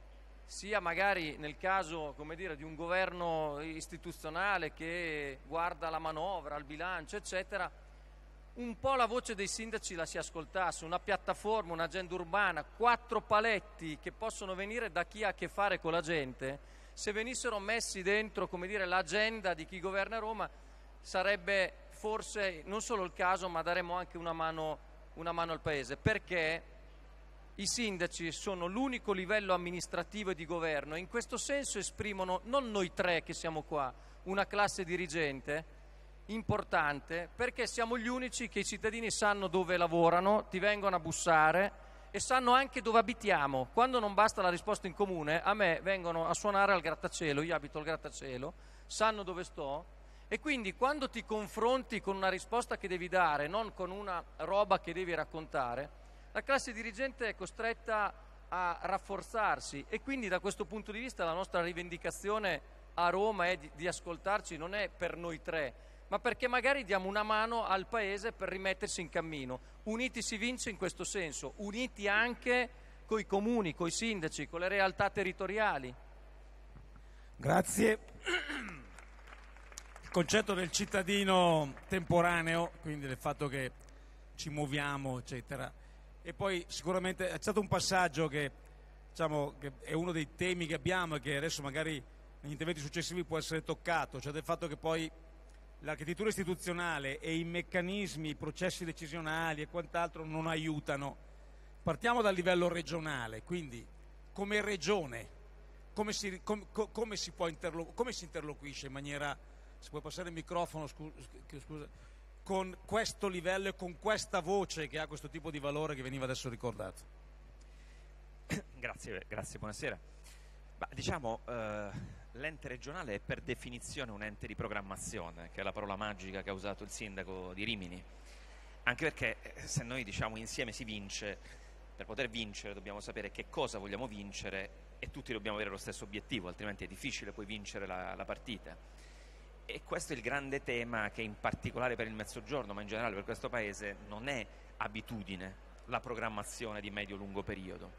sia magari nel caso dire, di un governo istituzionale che guarda la manovra, il bilancio, eccetera, un po' la voce dei sindaci la si ascoltasse, una piattaforma, un'agenda urbana, quattro paletti che possono venire da chi ha a che fare con la gente, se venissero messi dentro l'agenda di chi governa Roma sarebbe forse non solo il caso ma daremmo anche una mano una mano al Paese, perché i sindaci sono l'unico livello amministrativo e di governo e in questo senso esprimono, non noi tre che siamo qua, una classe dirigente importante, perché siamo gli unici che i cittadini sanno dove lavorano, ti vengono a bussare e sanno anche dove abitiamo. Quando non basta la risposta in comune, a me vengono a suonare al grattacielo, io abito al grattacielo, sanno dove sto e quindi quando ti confronti con una risposta che devi dare, non con una roba che devi raccontare, la classe dirigente è costretta a rafforzarsi e quindi da questo punto di vista la nostra rivendicazione a Roma è di, di ascoltarci, non è per noi tre, ma perché magari diamo una mano al Paese per rimettersi in cammino. Uniti si vince in questo senso, uniti anche coi comuni, coi sindaci, con le realtà territoriali. Grazie il concetto del cittadino temporaneo, quindi del fatto che ci muoviamo, eccetera. E poi sicuramente è stato un passaggio che, diciamo, che è uno dei temi che abbiamo e che adesso magari negli interventi successivi può essere toccato, cioè del fatto che poi l'architettura istituzionale e i meccanismi, i processi decisionali e quant'altro non aiutano. Partiamo dal livello regionale, quindi come regione, come si, com, com, come si, interlo- come si interloquisce in maniera se puoi passare il microfono, scu- scusa, con questo livello e con questa voce che ha questo tipo di valore che veniva adesso ricordato. Grazie, grazie buonasera. Ma, diciamo, eh, l'ente regionale è per definizione un ente di programmazione, che è la parola magica che ha usato il sindaco di Rimini, anche perché eh, se noi diciamo insieme si vince, per poter vincere dobbiamo sapere che cosa vogliamo vincere e tutti dobbiamo avere lo stesso obiettivo, altrimenti è difficile poi vincere la, la partita. E questo è il grande tema che in particolare per il Mezzogiorno, ma in generale per questo Paese, non è abitudine la programmazione di medio-lungo periodo.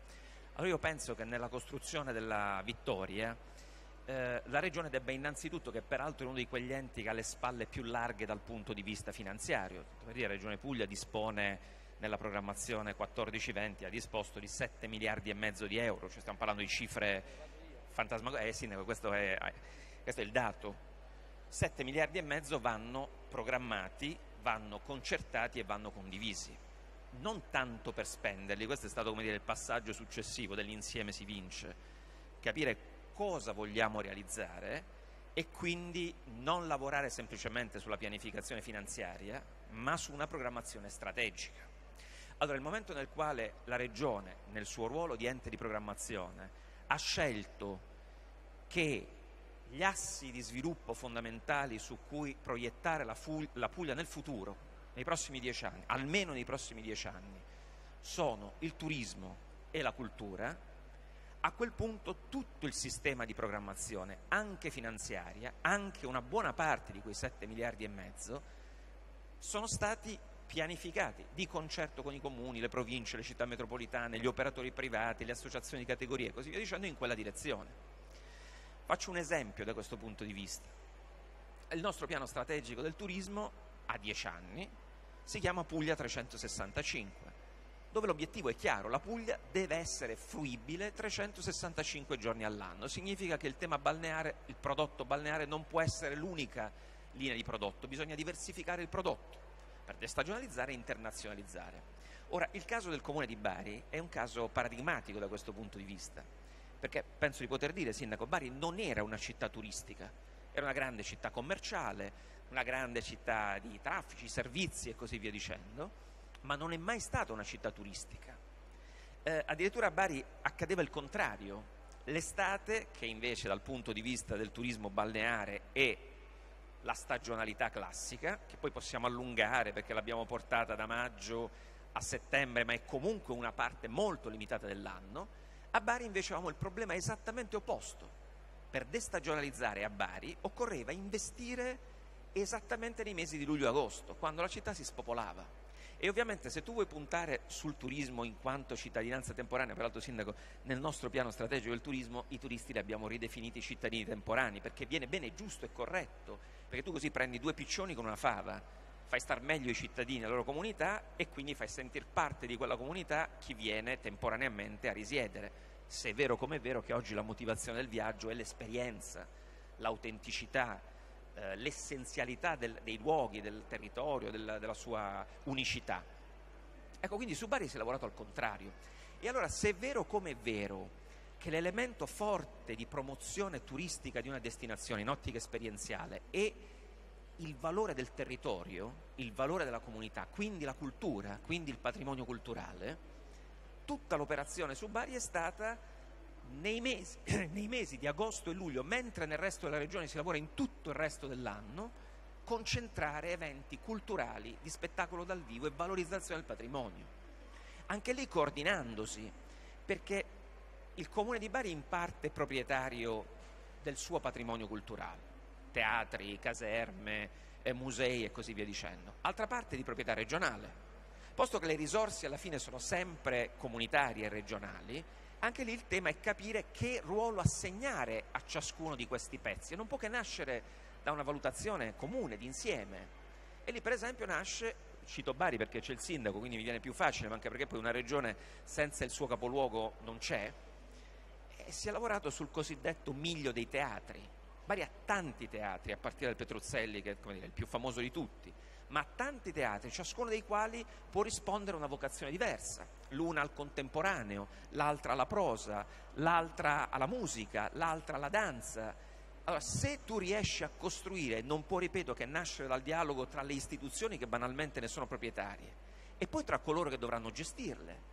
Allora io penso che nella costruzione della vittoria eh, la Regione debba innanzitutto, che peraltro è uno di quegli enti che ha le spalle più larghe dal punto di vista finanziario, la Regione Puglia dispone nella programmazione 14-20 ha disposto di 7 miliardi e mezzo di euro, cioè stiamo parlando di cifre fantasmagoriche, eh, questo, eh, questo è il dato, 7 miliardi e mezzo vanno programmati, vanno concertati e vanno condivisi. Non tanto per spenderli, questo è stato come dire, il passaggio successivo dell'insieme si vince, capire cosa vogliamo realizzare e quindi non lavorare semplicemente sulla pianificazione finanziaria, ma su una programmazione strategica. Allora, il momento nel quale la Regione, nel suo ruolo di ente di programmazione, ha scelto che gli assi di sviluppo fondamentali su cui proiettare la, la Puglia nel futuro, nei prossimi dieci anni, almeno nei prossimi dieci anni, sono il turismo e la cultura, a quel punto tutto il sistema di programmazione, anche finanziaria, anche una buona parte di quei 7 miliardi e mezzo, sono stati pianificati di concerto con i comuni, le province, le città metropolitane, gli operatori privati, le associazioni di categorie e così via dicendo in quella direzione. Faccio un esempio da questo punto di vista. Il nostro piano strategico del turismo a 10 anni si chiama Puglia 365, dove l'obiettivo è chiaro, la Puglia deve essere fruibile 365 giorni all'anno. Significa che il tema balneare, il prodotto balneare non può essere l'unica linea di prodotto, bisogna diversificare il prodotto per destagionalizzare e internazionalizzare. Ora, il caso del comune di Bari è un caso paradigmatico da questo punto di vista perché penso di poter dire, Sindaco, Bari non era una città turistica, era una grande città commerciale, una grande città di traffici, servizi e così via dicendo, ma non è mai stata una città turistica. Eh, addirittura a Bari accadeva il contrario. L'estate, che invece dal punto di vista del turismo balneare è la stagionalità classica, che poi possiamo allungare perché l'abbiamo portata da maggio a settembre, ma è comunque una parte molto limitata dell'anno, a Bari invece avevamo il problema esattamente opposto. Per destagionalizzare a Bari occorreva investire esattamente nei mesi di luglio-agosto, quando la città si spopolava. E ovviamente se tu vuoi puntare sul turismo in quanto cittadinanza temporanea, peraltro sindaco, nel nostro piano strategico del turismo i turisti li abbiamo ridefiniti cittadini temporanei, perché viene bene, giusto e corretto, perché tu così prendi due piccioni con una fava fai star meglio i cittadini e la loro comunità e quindi fai sentire parte di quella comunità chi viene temporaneamente a risiedere. Se è vero come è vero che oggi la motivazione del viaggio è l'esperienza, l'autenticità, eh, l'essenzialità del, dei luoghi, del territorio, del, della sua unicità. Ecco, quindi su Bari si è lavorato al contrario. E allora se è vero come è vero che l'elemento forte di promozione turistica di una destinazione in ottica esperienziale è il valore del territorio, il valore della comunità, quindi la cultura, quindi il patrimonio culturale, tutta l'operazione su Bari è stata nei mesi, nei mesi, di agosto e luglio, mentre nel resto della regione si lavora in tutto il resto dell'anno, concentrare eventi culturali di spettacolo dal vivo e valorizzazione del patrimonio. Anche lì coordinandosi, perché il comune di Bari è in parte proprietario del suo patrimonio culturale teatri, caserme, musei e così via dicendo. Altra parte di proprietà regionale. Posto che le risorse alla fine sono sempre comunitarie e regionali, anche lì il tema è capire che ruolo assegnare a ciascuno di questi pezzi non può che nascere da una valutazione comune, d'insieme. E lì per esempio nasce cito Bari perché c'è il sindaco, quindi mi viene più facile, ma anche perché poi una regione senza il suo capoluogo non c'è, e eh, si è lavorato sul cosiddetto miglio dei teatri, Bari ha tanti teatri, a partire dal Petruzzelli, che è dire, il più famoso di tutti, ma tanti teatri, ciascuno dei quali può rispondere a una vocazione diversa, l'una al contemporaneo, l'altra alla prosa, l'altra alla musica, l'altra alla danza. Allora, se tu riesci a costruire, non può, ripeto, che nascere dal dialogo tra le istituzioni che banalmente ne sono proprietarie e poi tra coloro che dovranno gestirle,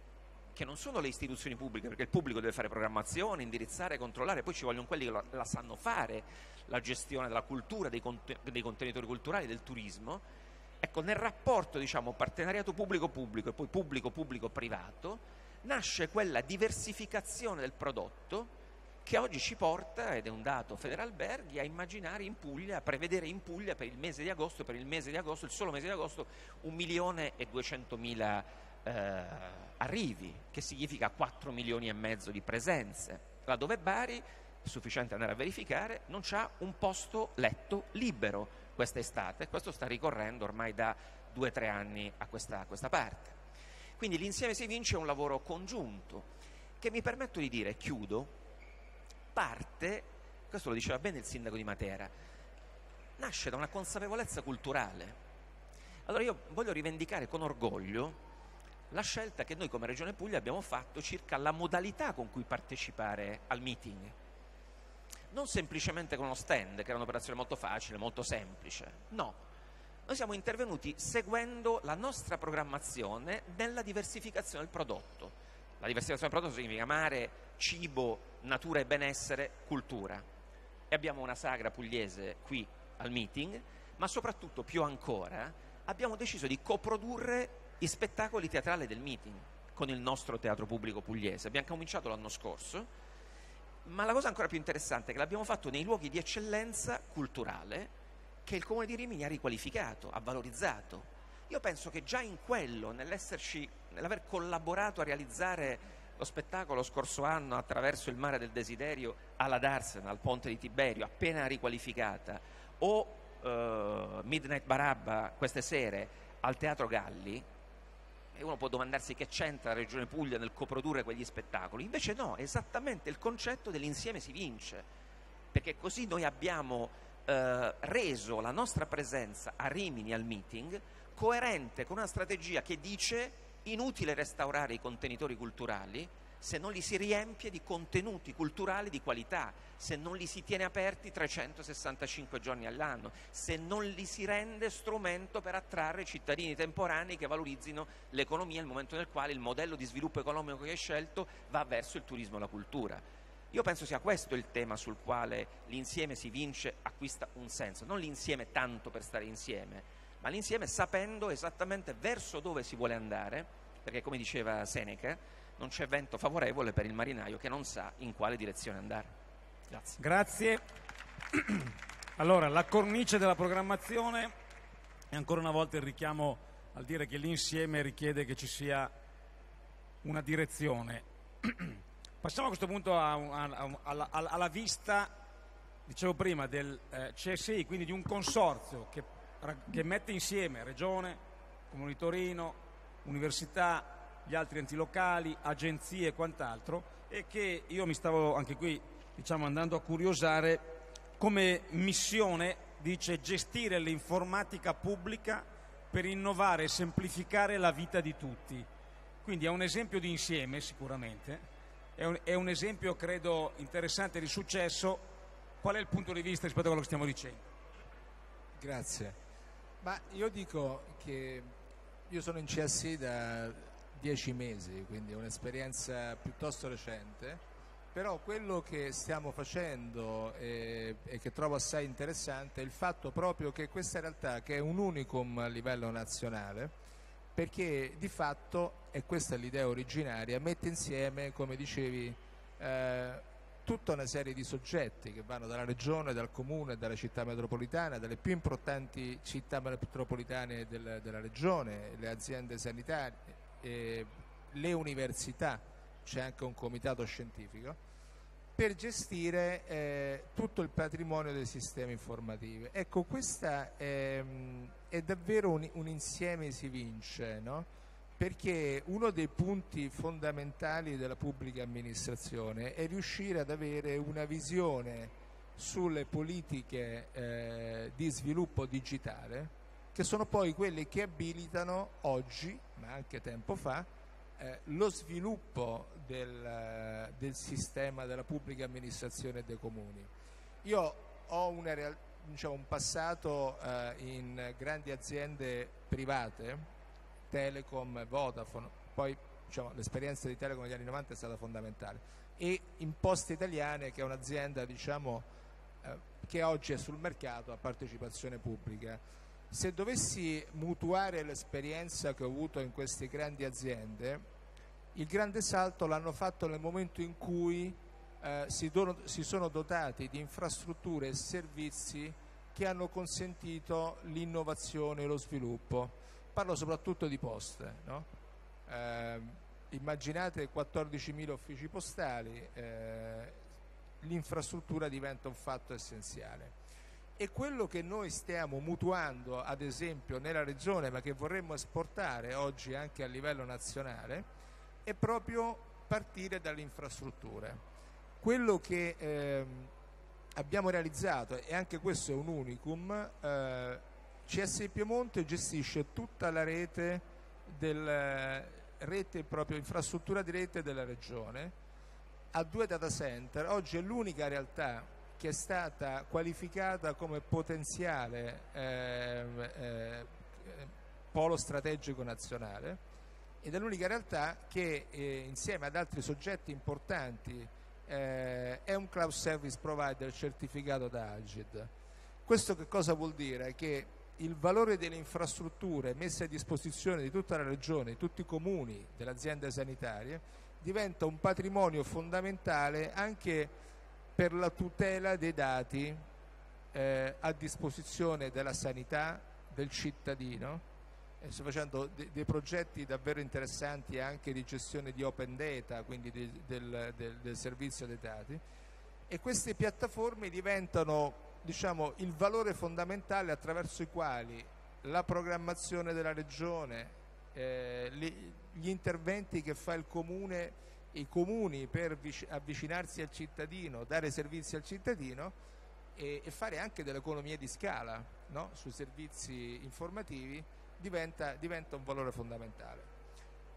che non sono le istituzioni pubbliche, perché il pubblico deve fare programmazione, indirizzare, controllare, poi ci vogliono quelli che la, la sanno fare, la gestione della cultura, dei, conten dei contenitori culturali, del turismo. Ecco, nel rapporto, diciamo, partenariato pubblico-pubblico e poi pubblico-pubblico-privato, nasce quella diversificazione del prodotto che oggi ci porta, ed è un dato Federalberghi, a immaginare in Puglia, a prevedere in Puglia per il mese di agosto, per il mese di agosto, il solo mese di agosto, un milione e duecentomila... eh, arrivi, che significa 4 milioni e mezzo di presenze, laddove Bari, sufficiente andare a verificare, non c'ha un posto letto libero questa estate, questo sta ricorrendo ormai da 2-3 anni a questa, a questa parte. Quindi l'insieme si vince è un lavoro congiunto che mi permetto di dire, chiudo, parte, questo lo diceva bene il sindaco di Matera, nasce da una consapevolezza culturale. Allora io voglio rivendicare con orgoglio la scelta che noi come Regione Puglia abbiamo fatto circa la modalità con cui partecipare al meeting. Non semplicemente con uno stand, che era un'operazione molto facile, molto semplice. No, noi siamo intervenuti seguendo la nostra programmazione nella diversificazione del prodotto. La diversificazione del prodotto significa mare, cibo, natura e benessere, cultura. E abbiamo una sagra pugliese qui al meeting, ma soprattutto più ancora abbiamo deciso di coprodurre gli spettacoli teatrali del meeting con il nostro teatro pubblico pugliese. Abbiamo cominciato l'anno scorso, ma la cosa ancora più interessante è che l'abbiamo fatto nei luoghi di eccellenza culturale che il comune di Rimini ha riqualificato, ha valorizzato. Io penso che già in quello, nell'aver collaborato a realizzare lo spettacolo scorso anno attraverso il mare del desiderio alla Darsena, al ponte di Tiberio, appena riqualificata, o eh, Midnight Barabba queste sere al Teatro Galli, e uno può domandarsi che c'entra la Regione Puglia nel coprodurre quegli spettacoli, invece no, esattamente il concetto dell'insieme si vince, perché così noi abbiamo eh, reso la nostra presenza a Rimini al meeting coerente con una strategia che dice inutile restaurare i contenitori culturali, se non li si riempie di contenuti culturali di qualità, se non li si tiene aperti 365 giorni all'anno, se non li si rende strumento per attrarre cittadini temporanei che valorizzino l'economia nel momento nel quale il modello di sviluppo economico che hai scelto va verso il turismo e la cultura. Io penso sia questo il tema sul quale l'insieme si vince, acquista un senso, non l'insieme tanto per stare insieme, ma l'insieme sapendo esattamente verso dove si vuole andare, perché come diceva Seneca, non c'è vento favorevole per il marinaio che non sa in quale direzione andare. Grazie. Grazie. Allora, la cornice della programmazione è ancora una volta il richiamo al dire che l'insieme richiede che ci sia una direzione. Passiamo a questo punto a, a, a, alla, vista, dicevo prima, del eh, CSI, quindi di un consorzio che, che mette insieme Regione, Comune di Torino, Università, gli altri enti locali, agenzie e quant'altro e che io mi stavo anche qui diciamo, andando a curiosare come missione dice gestire l'informatica pubblica per innovare e semplificare la vita di tutti. Quindi è un esempio di insieme sicuramente, è un, è un esempio credo interessante di successo. Qual è il punto di vista rispetto a quello che stiamo dicendo? Grazie. Ma io dico che io sono in CSI da dieci mesi, quindi è un'esperienza piuttosto recente, però quello che stiamo facendo e, eh, e che trovo assai interessante è il fatto proprio che questa realtà, che è un unicum a livello nazionale, perché di fatto, e questa è l'idea originaria, mette insieme, come dicevi, eh, tutta una serie di soggetti che vanno dalla regione, dal comune, dalla città metropolitana, dalle più importanti città metropolitane del, della regione, le aziende sanitarie, eh, le università, c'è anche un comitato scientifico, per gestire eh, tutto il patrimonio dei sistemi informativi. Ecco, questo è, ehm, è davvero un, un, insieme si vince, no? perché uno dei punti fondamentali della pubblica amministrazione è riuscire ad avere una visione sulle politiche eh, di sviluppo digitale che sono poi quelle che abilitano oggi, ma anche tempo fa, eh, lo sviluppo del, eh, del, sistema della pubblica amministrazione e dei comuni. Io ho una diciamo, un passato eh, in grandi aziende private, Telecom, Vodafone, poi diciamo, l'esperienza di Telecom negli anni 90 è stata fondamentale, e in Poste Italiane che è un'azienda diciamo, eh, che oggi è sul mercato a partecipazione pubblica se dovessi mutuare l'esperienza che ho avuto in queste grandi aziende, il grande salto l'hanno fatto nel momento in cui eh, si, do- si, sono dotati di infrastrutture e servizi che hanno consentito l'innovazione e lo sviluppo. Parlo soprattutto di poste. No? Eh, immaginate 14.000 uffici postali, eh, l'infrastruttura diventa un fatto essenziale e quello che noi stiamo mutuando ad esempio nella regione ma che vorremmo esportare oggi anche a livello nazionale è proprio partire dalle infrastrutture. Quello che eh, abbiamo realizzato e anche questo è un unicum, eh, CSI Piemonte gestisce tutta la rete, del, rete proprio infrastruttura di rete della regione ha due data center, oggi è l'unica realtà che è stata qualificata come potenziale eh, eh, polo strategico nazionale ed è l'unica realtà che eh, insieme ad altri soggetti importanti eh, è un cloud service provider certificato da Agid. Questo che cosa vuol dire? Che il valore delle infrastrutture messe a disposizione di tutta la regione, di tutti i comuni, delle aziende sanitarie, diventa un patrimonio fondamentale anche per la tutela dei dati eh, a disposizione della sanità del cittadino e sto facendo de dei progetti davvero interessanti anche di gestione di open data quindi di, del, del, del servizio dei dati e queste piattaforme diventano diciamo, il valore fondamentale attraverso i quali la programmazione della regione, eh, gli interventi che fa il comune i comuni per avvicinarsi al cittadino, dare servizi al cittadino e, e fare anche dell'economia di scala no? sui servizi informativi diventa, diventa un valore fondamentale.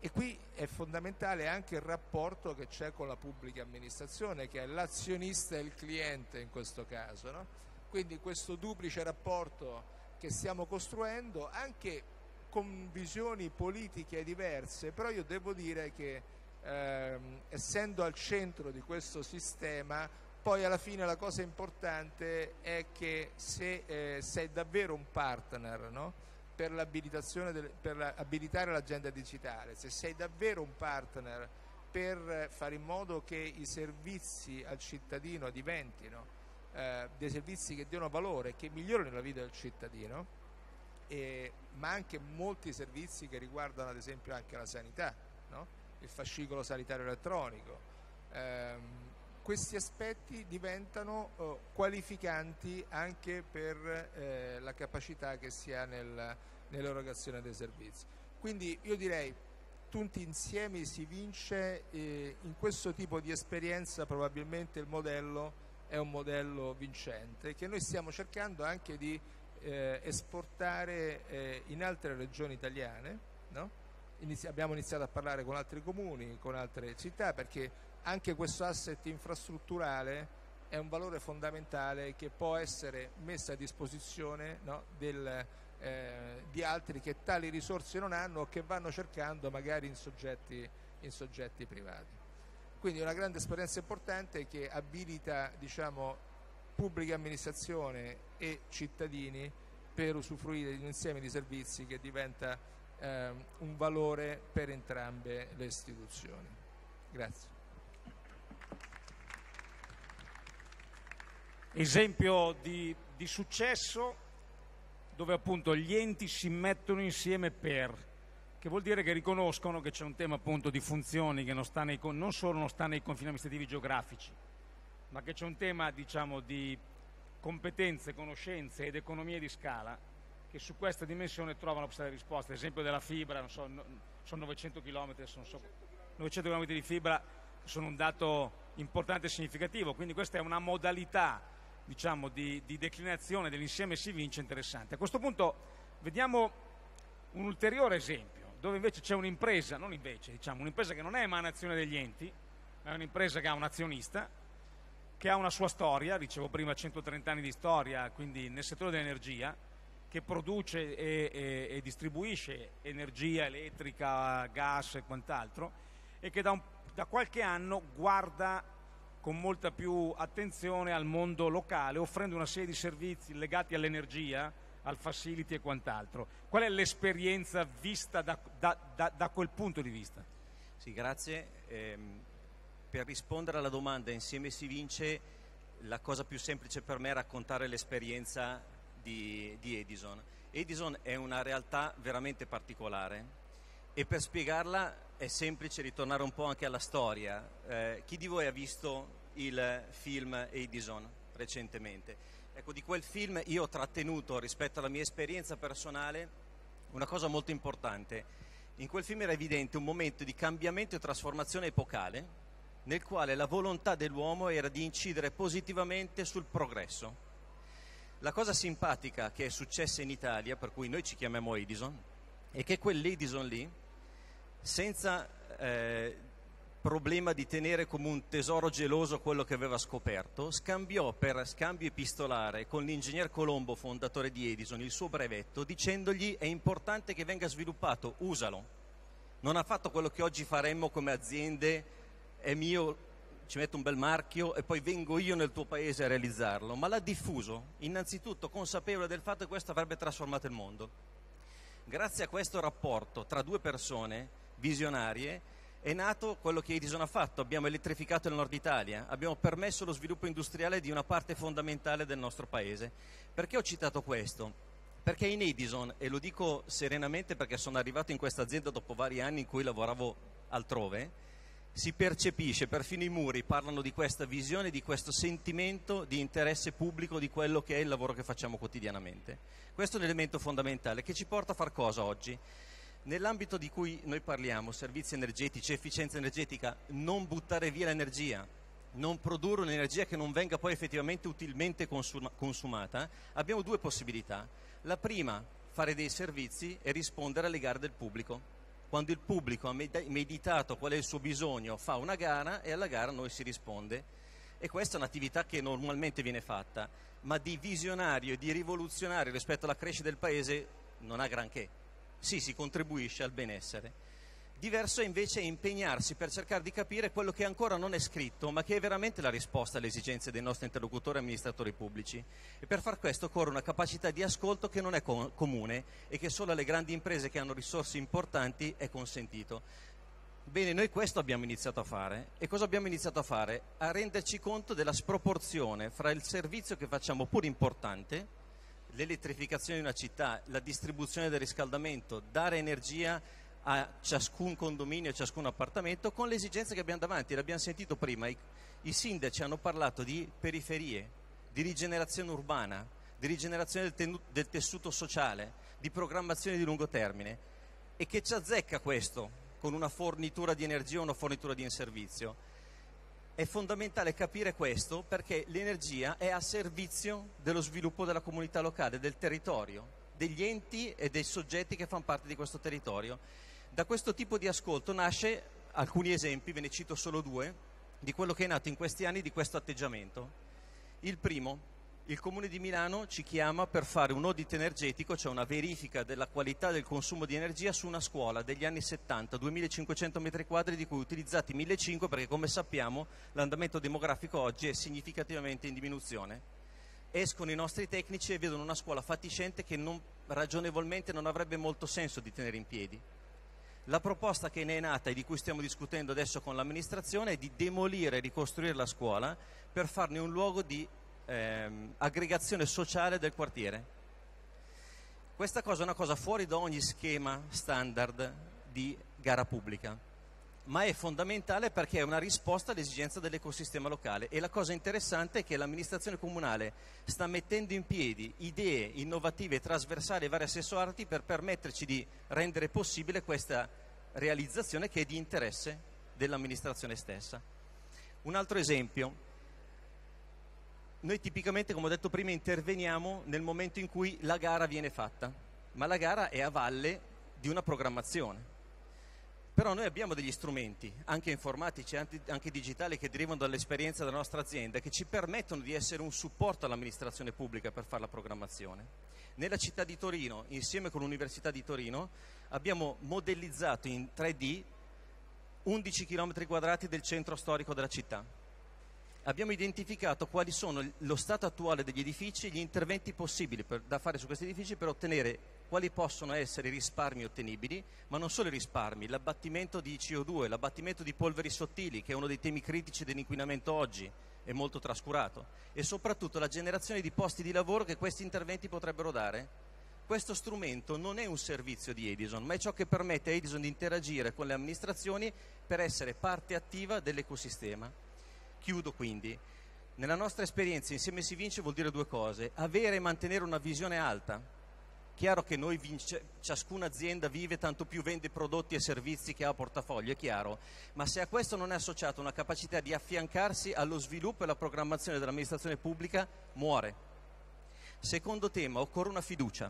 E qui è fondamentale anche il rapporto che c'è con la pubblica amministrazione, che è l'azionista e il cliente in questo caso. No? Quindi questo duplice rapporto che stiamo costruendo, anche con visioni politiche diverse, però io devo dire che ehm, essendo al centro di questo sistema, poi alla fine la cosa importante è che se eh, sei davvero un partner no? per, del, per abilitare l'agenda digitale, se sei davvero un partner per fare in modo che i servizi al cittadino diventino eh, dei servizi che diano valore, che migliorino la vita del cittadino, eh, ma anche molti servizi che riguardano ad esempio anche la sanità. No? il fascicolo sanitario elettronico. Ehm, questi aspetti diventano oh, qualificanti anche per eh, la capacità che si ha nel, nell'erogazione dei servizi. Quindi io direi tutti insieme si vince eh, in questo tipo di esperienza probabilmente il modello è un modello vincente che noi stiamo cercando anche di eh, esportare eh, in altre regioni italiane. No? inizi abbiamo iniziato a parlare con altri comuni, con altre città, perché anche questo asset infrastrutturale è un valore fondamentale che può essere messo a disposizione no, del, eh, di altri che tali risorse non hanno o che vanno cercando magari in soggetti, in soggetti privati. Quindi è una grande esperienza importante che abilita diciamo, pubblica amministrazione e cittadini per usufruire di un insieme di servizi che diventa eh, un valore per entrambe le istituzioni. Grazie. Esempio di, di successo dove appunto gli enti si mettono insieme per che vuol dire che riconoscono che c'è un tema appunto di funzioni che non, sta nei, non solo non sta nei confini amministrativi geografici, ma che c'è un tema diciamo, di competenze, conoscenze ed economie di scala che su questa dimensione trovano queste risposte. L'esempio della fibra, non so, no, sono 900 km, sono so, 900 km di fibra sono un dato importante e significativo, quindi questa è una modalità diciamo, di, di declinazione dell'insieme si vince interessante. A questo punto vediamo un ulteriore esempio dove invece c'è un'impresa, non invece, diciamo, un'impresa che non è emanazione degli enti, ma è un'impresa che ha un azionista, che ha una sua storia, dicevo prima 130 anni di storia, quindi nel settore dell'energia, che produce e, e, e, distribuisce energia elettrica, gas e quant'altro e che da, un, da, qualche anno guarda con molta più attenzione al mondo locale offrendo una serie di servizi legati all'energia, al facility e quant'altro. Qual è l'esperienza vista da, da, da quel punto di vista? Sì, grazie. Eh, per rispondere alla domanda insieme si vince, la cosa più semplice per me è raccontare l'esperienza di, di Edison. Edison è una realtà veramente particolare e per spiegarla è semplice ritornare un po' anche alla storia. Eh, chi di voi ha visto il film Edison recentemente? Ecco, di quel film io ho trattenuto rispetto alla mia esperienza personale una cosa molto importante. In quel film era evidente un momento di cambiamento e trasformazione epocale nel quale la volontà dell'uomo era di incidere positivamente sul progresso la cosa simpatica che è successa in Italia, per cui noi ci chiamiamo Edison, è che quell'Edison lì, senza eh, problema di tenere come un tesoro geloso quello che aveva scoperto, scambiò per scambio epistolare con l'ingegner Colombo, fondatore di Edison, il suo brevetto, dicendogli è importante che venga sviluppato, usalo. Non ha fatto quello che oggi faremmo come aziende, è mio, ci metto un bel marchio e poi vengo io nel tuo paese a realizzarlo, ma l'ha diffuso, innanzitutto consapevole del fatto che questo avrebbe trasformato il mondo. Grazie a questo rapporto tra due persone visionarie è nato quello che Edison ha fatto, abbiamo elettrificato il nord Italia, abbiamo permesso lo sviluppo industriale di una parte fondamentale del nostro paese. Perché ho citato questo? Perché in Edison, e lo dico serenamente perché sono arrivato in questa azienda dopo vari anni in cui lavoravo altrove, si percepisce, perfino i muri parlano di questa visione, di questo sentimento di interesse pubblico di quello che è il lavoro che facciamo quotidianamente. Questo è un elemento fondamentale che ci porta a far cosa oggi? Nell'ambito di cui noi parliamo, servizi energetici, efficienza energetica, non buttare via l'energia, non produrre un'energia che non venga poi effettivamente utilmente consuma, consumata, abbiamo due possibilità. La prima, fare dei servizi e rispondere alle gare del pubblico quando il pubblico ha meditato qual è il suo bisogno, fa una gara e alla gara noi si risponde. E questa è un'attività che normalmente viene fatta, ma di visionario e di rivoluzionario rispetto alla crescita del paese non ha granché. Sì, si contribuisce al benessere. Diverso è invece impegnarsi per cercare di capire quello che ancora non è scritto, ma che è veramente la risposta alle esigenze dei nostri interlocutori e amministratori pubblici. E per far questo occorre una capacità di ascolto che non è com- comune e che solo alle grandi imprese che hanno risorse importanti è consentito. Bene, noi questo abbiamo iniziato a fare. E cosa abbiamo iniziato a fare? A renderci conto della sproporzione fra il servizio che facciamo pur importante, l'elettrificazione di una città, la distribuzione del riscaldamento, dare energia a ciascun condominio, a ciascun appartamento, con le esigenze che abbiamo davanti. L'abbiamo sentito prima, i, i sindaci hanno parlato di periferie, di rigenerazione urbana, di rigenerazione del, tenu- del tessuto sociale, di programmazione di lungo termine. E che ci azzecca questo con una fornitura di energia o una fornitura di un servizio? È fondamentale capire questo perché l'energia è a servizio dello sviluppo della comunità locale, del territorio, degli enti e dei soggetti che fanno parte di questo territorio da questo tipo di ascolto nasce alcuni esempi, ve ne cito solo due, di quello che è nato in questi anni di questo atteggiamento. Il primo, il Comune di Milano ci chiama per fare un audit energetico, cioè una verifica della qualità del consumo di energia su una scuola degli anni 70, 2500 metri quadri di cui utilizzati 1500 perché come sappiamo l'andamento demografico oggi è significativamente in diminuzione. Escono i nostri tecnici e vedono una scuola fatiscente che non, ragionevolmente non avrebbe molto senso di tenere in piedi. La proposta che ne è nata e di cui stiamo discutendo adesso con l'amministrazione è di demolire e ricostruire la scuola per farne un luogo di ehm, aggregazione sociale del quartiere. Questa cosa è una cosa fuori da ogni schema standard di gara pubblica ma è fondamentale perché è una risposta all'esigenza dell'ecosistema locale e la cosa interessante è che l'amministrazione comunale sta mettendo in piedi idee innovative, trasversali e vari assesso per permetterci di rendere possibile questa realizzazione che è di interesse dell'amministrazione stessa. Un altro esempio, noi tipicamente, come ho detto prima, interveniamo nel momento in cui la gara viene fatta, ma la gara è a valle di una programmazione però noi abbiamo degli strumenti, anche informatici, anche digitali, che derivano dall'esperienza della nostra azienda, che ci permettono di essere un supporto all'amministrazione pubblica per fare la programmazione. Nella città di Torino, insieme con l'Università di Torino, abbiamo modellizzato in 3D 11 km quadrati del centro storico della città abbiamo identificato quali sono lo stato attuale degli edifici, gli interventi possibili per, da fare su questi edifici per ottenere quali possono essere i risparmi ottenibili, ma non solo i risparmi, l'abbattimento di CO2, l'abbattimento di polveri sottili, che è uno dei temi critici dell'inquinamento oggi, è molto trascurato, e soprattutto la generazione di posti di lavoro che questi interventi potrebbero dare. Questo strumento non è un servizio di Edison, ma è ciò che permette a Edison di interagire con le amministrazioni per essere parte attiva dell'ecosistema. Chiudo quindi. Nella nostra esperienza insieme si vince vuol dire due cose, avere e mantenere una visione alta. Chiaro che noi vince, ciascuna azienda vive tanto più vende prodotti e servizi che ha a portafoglio, è chiaro, ma se a questo non è associata una capacità di affiancarsi allo sviluppo e alla programmazione dell'amministrazione pubblica, muore. Secondo tema, occorre una fiducia.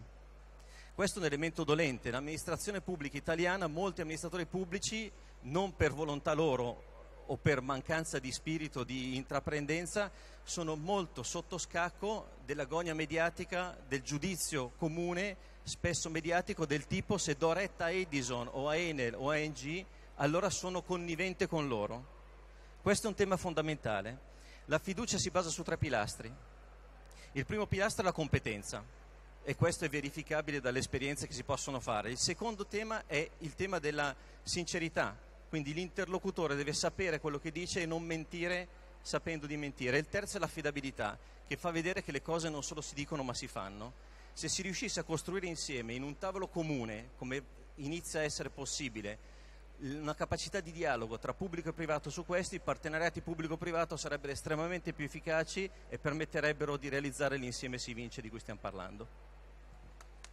Questo è un elemento dolente. L'amministrazione pubblica italiana, molti amministratori pubblici, non per volontà loro o per mancanza di spirito di intraprendenza sono molto sotto scacco della gogna mediatica, del giudizio comune, spesso mediatico, del tipo se do retta a Edison o a Enel o a NG, allora sono connivente con loro. Questo è un tema fondamentale. La fiducia si basa su tre pilastri. Il primo pilastro è la competenza e questo è verificabile dalle esperienze che si possono fare. Il secondo tema è il tema della sincerità, quindi l'interlocutore deve sapere quello che dice e non mentire sapendo di mentire. Il terzo è l'affidabilità, che fa vedere che le cose non solo si dicono ma si fanno. Se si riuscisse a costruire insieme in un tavolo comune, come inizia a essere possibile, una capacità di dialogo tra pubblico e privato su questi, i partenariati pubblico-privato sarebbero estremamente più efficaci e permetterebbero di realizzare l'insieme si vince di cui stiamo parlando.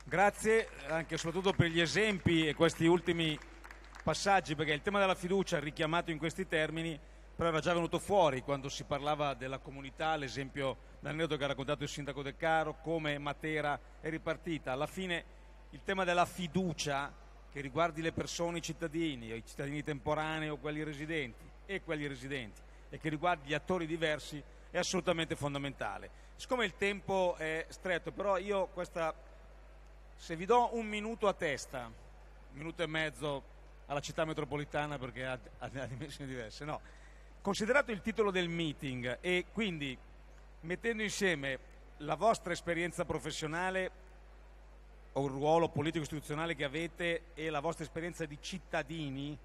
Grazie anche e soprattutto per gli esempi e questi ultimi passaggi perché il tema della fiducia richiamato in questi termini però era già venuto fuori quando si parlava della comunità, l'esempio l'aneddoto che ha raccontato il sindaco De Caro, come Matera è ripartita. Alla fine il tema della fiducia che riguardi le persone, i cittadini, i cittadini temporanei o quelli residenti e quelli residenti e che riguardi gli attori diversi è assolutamente fondamentale. Siccome il tempo è stretto, però io questa se vi do un minuto a testa, un minuto e mezzo alla città metropolitana perché ha, ha, ha dimensioni diverse. No. Considerato il titolo del meeting e quindi mettendo insieme la vostra esperienza professionale o il ruolo politico-istituzionale che avete e la vostra esperienza di cittadini,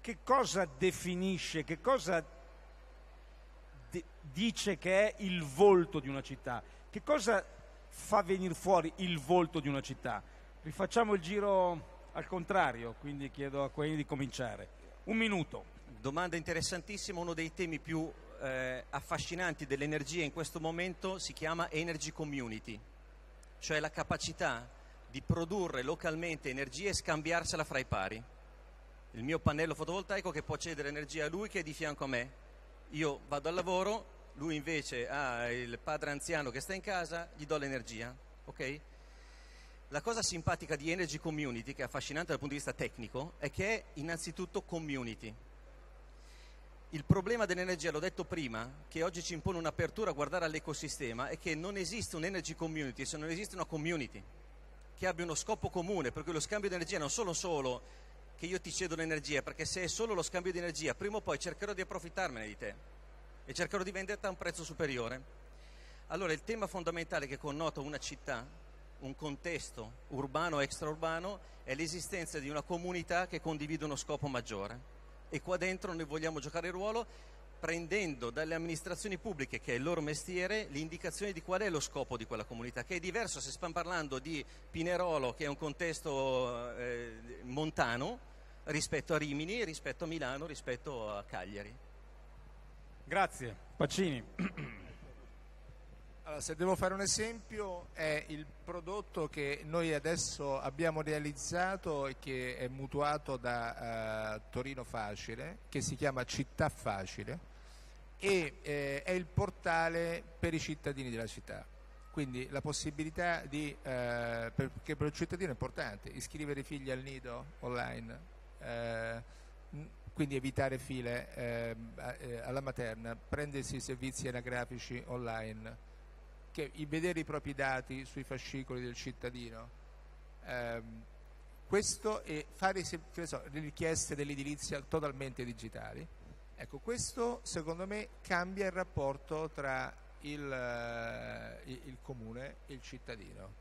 che cosa definisce, che cosa de- dice che è il volto di una città? Che cosa fa venire fuori il volto di una città? Rifacciamo il giro al contrario, quindi chiedo a quelli di cominciare. Un minuto. Domanda interessantissima, uno dei temi più eh, affascinanti dell'energia in questo momento si chiama energy community, cioè la capacità di produrre localmente energia e scambiarsela fra i pari. Il mio pannello fotovoltaico che può cedere energia a lui che è di fianco a me. Io vado al lavoro, lui invece ha il padre anziano che sta in casa, gli do l'energia, ok? La cosa simpatica di Energy Community, che è affascinante dal punto di vista tecnico, è che è innanzitutto community. Il problema dell'energia, l'ho detto prima, che oggi ci impone un'apertura a guardare all'ecosistema, è che non esiste un energy community se non esiste una community che abbia uno scopo comune, perché lo scambio di energia non solo solo che io ti cedo l'energia, perché se è solo lo scambio di energia, prima o poi cercherò di approfittarmene di te e cercherò di venderti a un prezzo superiore. Allora il tema fondamentale che connota una città un contesto urbano e extraurbano è l'esistenza di una comunità che condivide uno scopo maggiore. E qua dentro noi vogliamo giocare il ruolo prendendo dalle amministrazioni pubbliche, che è il loro mestiere, l'indicazione di qual è lo scopo di quella comunità, che è diverso se stiamo parlando di Pinerolo, che è un contesto eh, montano, rispetto a Rimini, rispetto a Milano, rispetto a Cagliari. Grazie. Pacini. Allora, se devo fare un esempio, è il prodotto che noi adesso abbiamo realizzato e che è mutuato da eh, Torino Facile, che si chiama Città Facile e eh, è il portale per i cittadini della città. Quindi la possibilità di, eh, per, che per il cittadino è importante, iscrivere i figli al nido online, eh, quindi evitare file eh, eh, alla materna, prendersi i servizi anagrafici online che vedere i propri dati sui fascicoli del cittadino, ehm, questo e fare so, le richieste dell'edilizia totalmente digitali, ecco questo secondo me cambia il rapporto tra il, eh, il comune e il cittadino.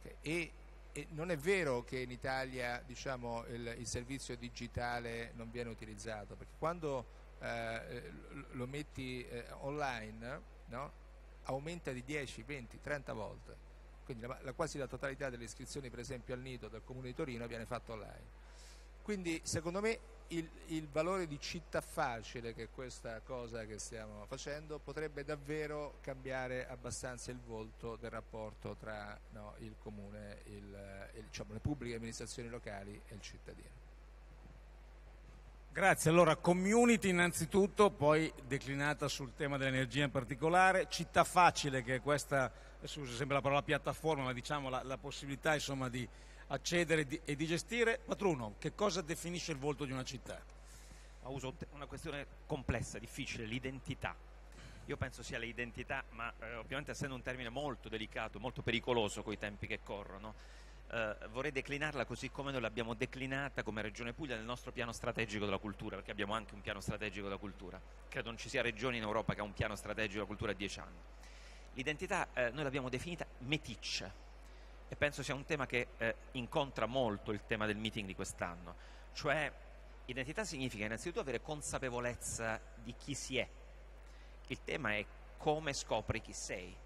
Okay. E, e non è vero che in Italia diciamo, il, il, servizio digitale non viene utilizzato, perché quando eh, lo metti eh, online no? aumenta di 10, 20, 30 volte. Quindi la, la, quasi la totalità delle iscrizioni, per esempio, al nido del Comune di Torino viene fatta online. Quindi, secondo me, il, il, valore di città facile che è questa cosa che stiamo facendo potrebbe davvero cambiare abbastanza il volto del rapporto tra no, il comune, il, eh, il, diciamo, le pubbliche amministrazioni locali e il cittadino. Grazie, allora community innanzitutto, poi declinata sul tema dell'energia in particolare, città facile che è questa, adesso uso sempre la parola piattaforma, ma diciamo la, la possibilità insomma, di accedere di, e di gestire. Patruno, che cosa definisce il volto di una città? Uso una questione complessa, difficile, l'identità. Io penso sia l'identità, ma eh, ovviamente essendo un termine molto delicato, molto pericoloso con i tempi che corrono eh, vorrei declinarla così come noi l'abbiamo declinata come Regione Puglia nel nostro piano strategico della cultura, perché abbiamo anche un piano strategico della cultura. Credo non ci sia regione in Europa che ha un piano strategico della cultura a dieci anni. L'identità eh, noi l'abbiamo definita meticcia e penso sia un tema che eh, incontra molto il tema del meeting di quest'anno, cioè identità significa innanzitutto avere consapevolezza di chi si è. Il tema è come scopri chi sei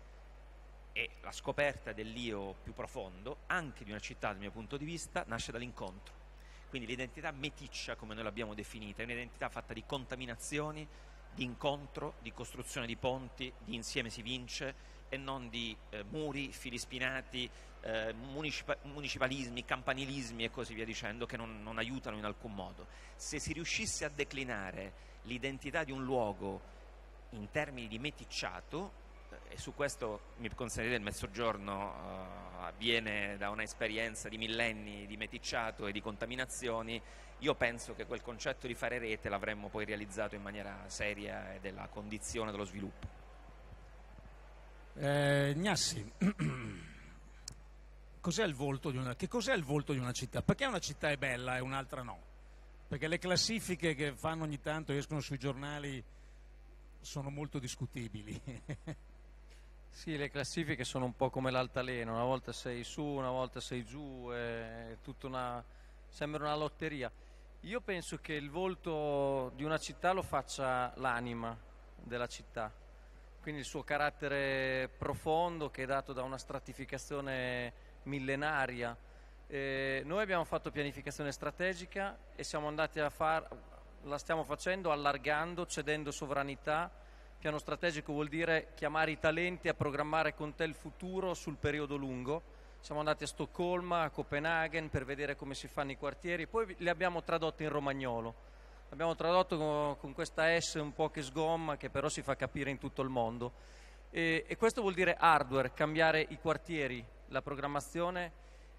e la scoperta dell'io più profondo, anche di una città dal mio punto di vista, nasce dall'incontro. Quindi l'identità meticcia, come noi l'abbiamo definita, è un'identità fatta di contaminazioni, di incontro, di costruzione di ponti, di insieme si vince e non di eh, muri, fili spinati, eh, municip- municipalismi, campanilismi e così via dicendo che non, non aiutano in alcun modo. Se si riuscisse a declinare l'identità di un luogo in termini di meticciato, e su questo mi consentite il mezzogiorno eh, viene da un'esperienza di millenni di meticciato e di contaminazioni, io penso che quel concetto di fare rete l'avremmo poi realizzato in maniera seria e della condizione dello sviluppo. Eh, Gnassi, cos'è una, che cos'è il volto di una città? Perché una città è bella e un'altra no? Perché le classifiche che fanno ogni tanto escono sui giornali sono molto discutibili. Sì, le classifiche sono un po' come l'altalena, una volta sei su, una volta sei giù, è tutta una, sembra una lotteria. Io penso che il volto di una città lo faccia l'anima della città, quindi il suo carattere profondo che è dato da una stratificazione millenaria. Eh, noi abbiamo fatto pianificazione strategica e siamo andati a far, la stiamo facendo allargando, cedendo sovranità Piano strategico vuol dire chiamare i talenti a programmare con te il futuro sul periodo lungo. Siamo andati a Stoccolma, a Copenaghen per vedere come si fanno i quartieri, poi li abbiamo tradotti in romagnolo. L'abbiamo tradotto con questa S un po' che sgomma, che però si fa capire in tutto il mondo. E, e questo vuol dire hardware, cambiare i quartieri, la programmazione.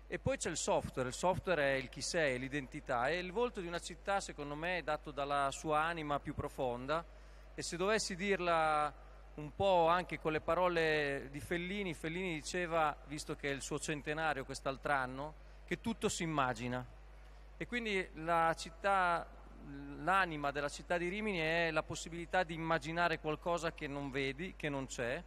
E poi c'è il software, il software è il chi sei, l'identità. E il volto di una città, secondo me, è dato dalla sua anima più profonda e se dovessi dirla un po' anche con le parole di Fellini, Fellini diceva, visto che è il suo centenario quest'altro anno, che tutto si immagina. E quindi la città, l'anima della città di Rimini è la possibilità di immaginare qualcosa che non vedi, che non c'è,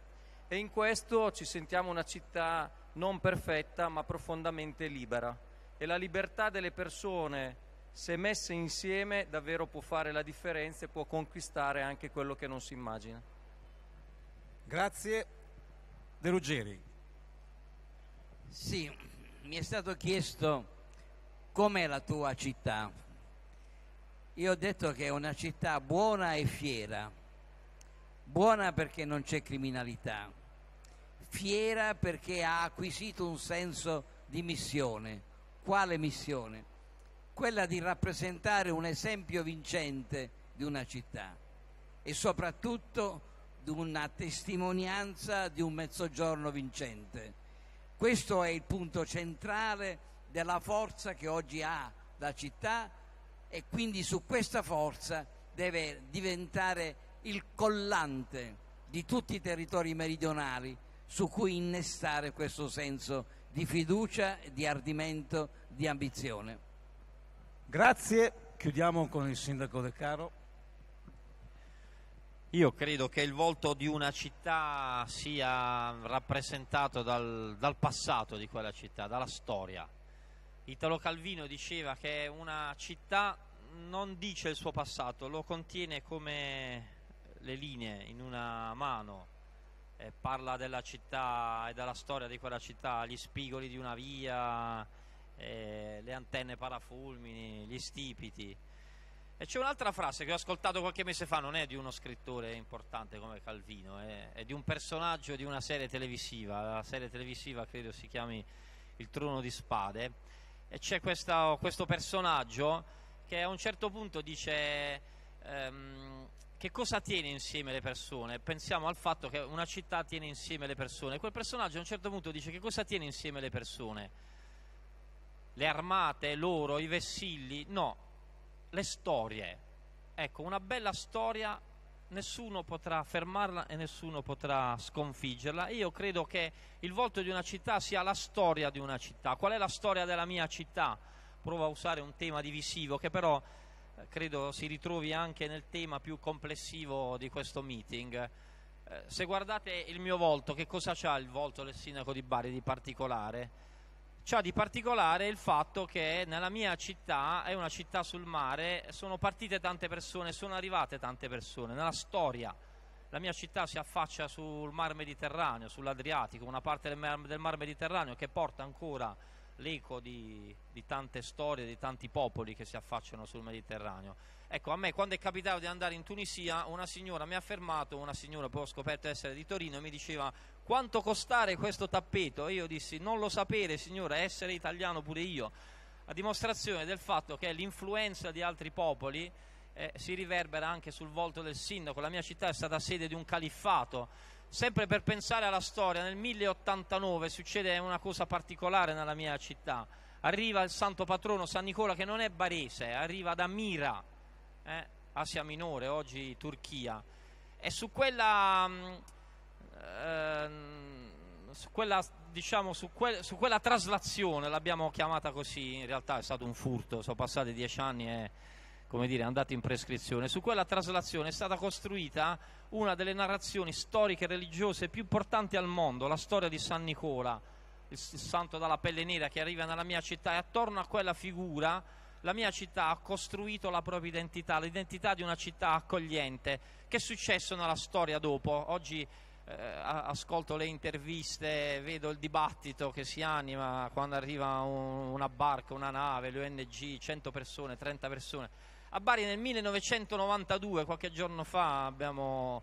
e in questo ci sentiamo una città non perfetta ma profondamente libera. E la libertà delle persone se messe insieme davvero può fare la differenza e può conquistare anche quello che non si immagina. Grazie. De Ruggeri. Sì, mi è stato chiesto com'è la tua città. Io ho detto che è una città buona e fiera. Buona perché non c'è criminalità, fiera perché ha acquisito un senso di missione. Quale missione? quella di rappresentare un esempio vincente di una città e soprattutto di una testimonianza di un mezzogiorno vincente. Questo è il punto centrale della forza che oggi ha la città e quindi su questa forza deve diventare il collante di tutti i territori meridionali su cui innestare questo senso di fiducia, di ardimento, di ambizione. Grazie, chiudiamo con il sindaco De Caro. Io credo che il volto di una città sia rappresentato dal, dal passato di quella città, dalla storia. Italo Calvino diceva che una città non dice il suo passato, lo contiene come le linee in una mano. Eh, parla della città e della storia di quella città, gli spigoli di una via, eh, le antenne parafulmini, gli stipiti. E c'è un'altra frase che ho ascoltato qualche mese fa, non è di uno scrittore importante come Calvino, è, eh, è di un personaggio di una serie televisiva, la serie televisiva credo si chiami Il Trono di Spade, e c'è questa, questo personaggio che a un certo punto dice ehm, che cosa tiene insieme le persone, pensiamo al fatto che una città tiene insieme le persone, quel personaggio a un certo punto dice che cosa tiene insieme le persone le armate, l'oro, i vessilli, no, le storie. Ecco, una bella storia nessuno potrà fermarla e nessuno potrà sconfiggerla. Io credo che il volto di una città sia la storia di una città. Qual è la storia della mia città? Provo a usare un tema divisivo che però eh, credo si ritrovi anche nel tema più complessivo di questo meeting. Eh, se guardate il mio volto, che cosa c'ha il volto del sindaco di Bari di particolare? Ciò di particolare è il fatto che nella mia città, è una città sul mare, sono partite tante persone, sono arrivate tante persone nella storia. La mia città si affaccia sul Mar Mediterraneo, sull'Adriatico, una parte del Mar, del mar Mediterraneo che porta ancora l'eco di, di, tante storie, di tanti popoli che si affacciano sul Mediterraneo. Ecco, a me quando è capitato di andare in Tunisia, una signora mi ha fermato, una signora poi ho scoperto essere di Torino, e mi diceva quanto costare questo tappeto? E io dissi non lo sapere signora, essere italiano pure io, a dimostrazione del fatto che l'influenza di altri popoli eh, si riverbera anche sul volto del sindaco. La mia città è stata sede di un califfato Sempre per pensare alla storia, nel 1089 succede una cosa particolare nella mia città. Arriva il santo patrono San Nicola che non è barese, eh, arriva da Mira, eh, Asia Minore, oggi Turchia. E su quella, eh, su quella, diciamo, su, que- su quella traslazione, l'abbiamo chiamata così, in realtà è stato un furto, sono passati dieci anni e come dire, andato in prescrizione. Su quella traslazione è stata costruita una delle narrazioni storiche e religiose più importanti al mondo, la storia di San Nicola, il santo dalla pelle nera che arriva nella mia città e attorno a quella figura la mia città ha costruito la propria identità, l'identità di una città accogliente. Che è successo nella storia dopo? Oggi eh, ascolto le interviste, vedo il dibattito che si anima quando arriva un, una barca, una nave, l'ONG, 100 persone, 30 persone a Bari nel 1992, qualche giorno fa abbiamo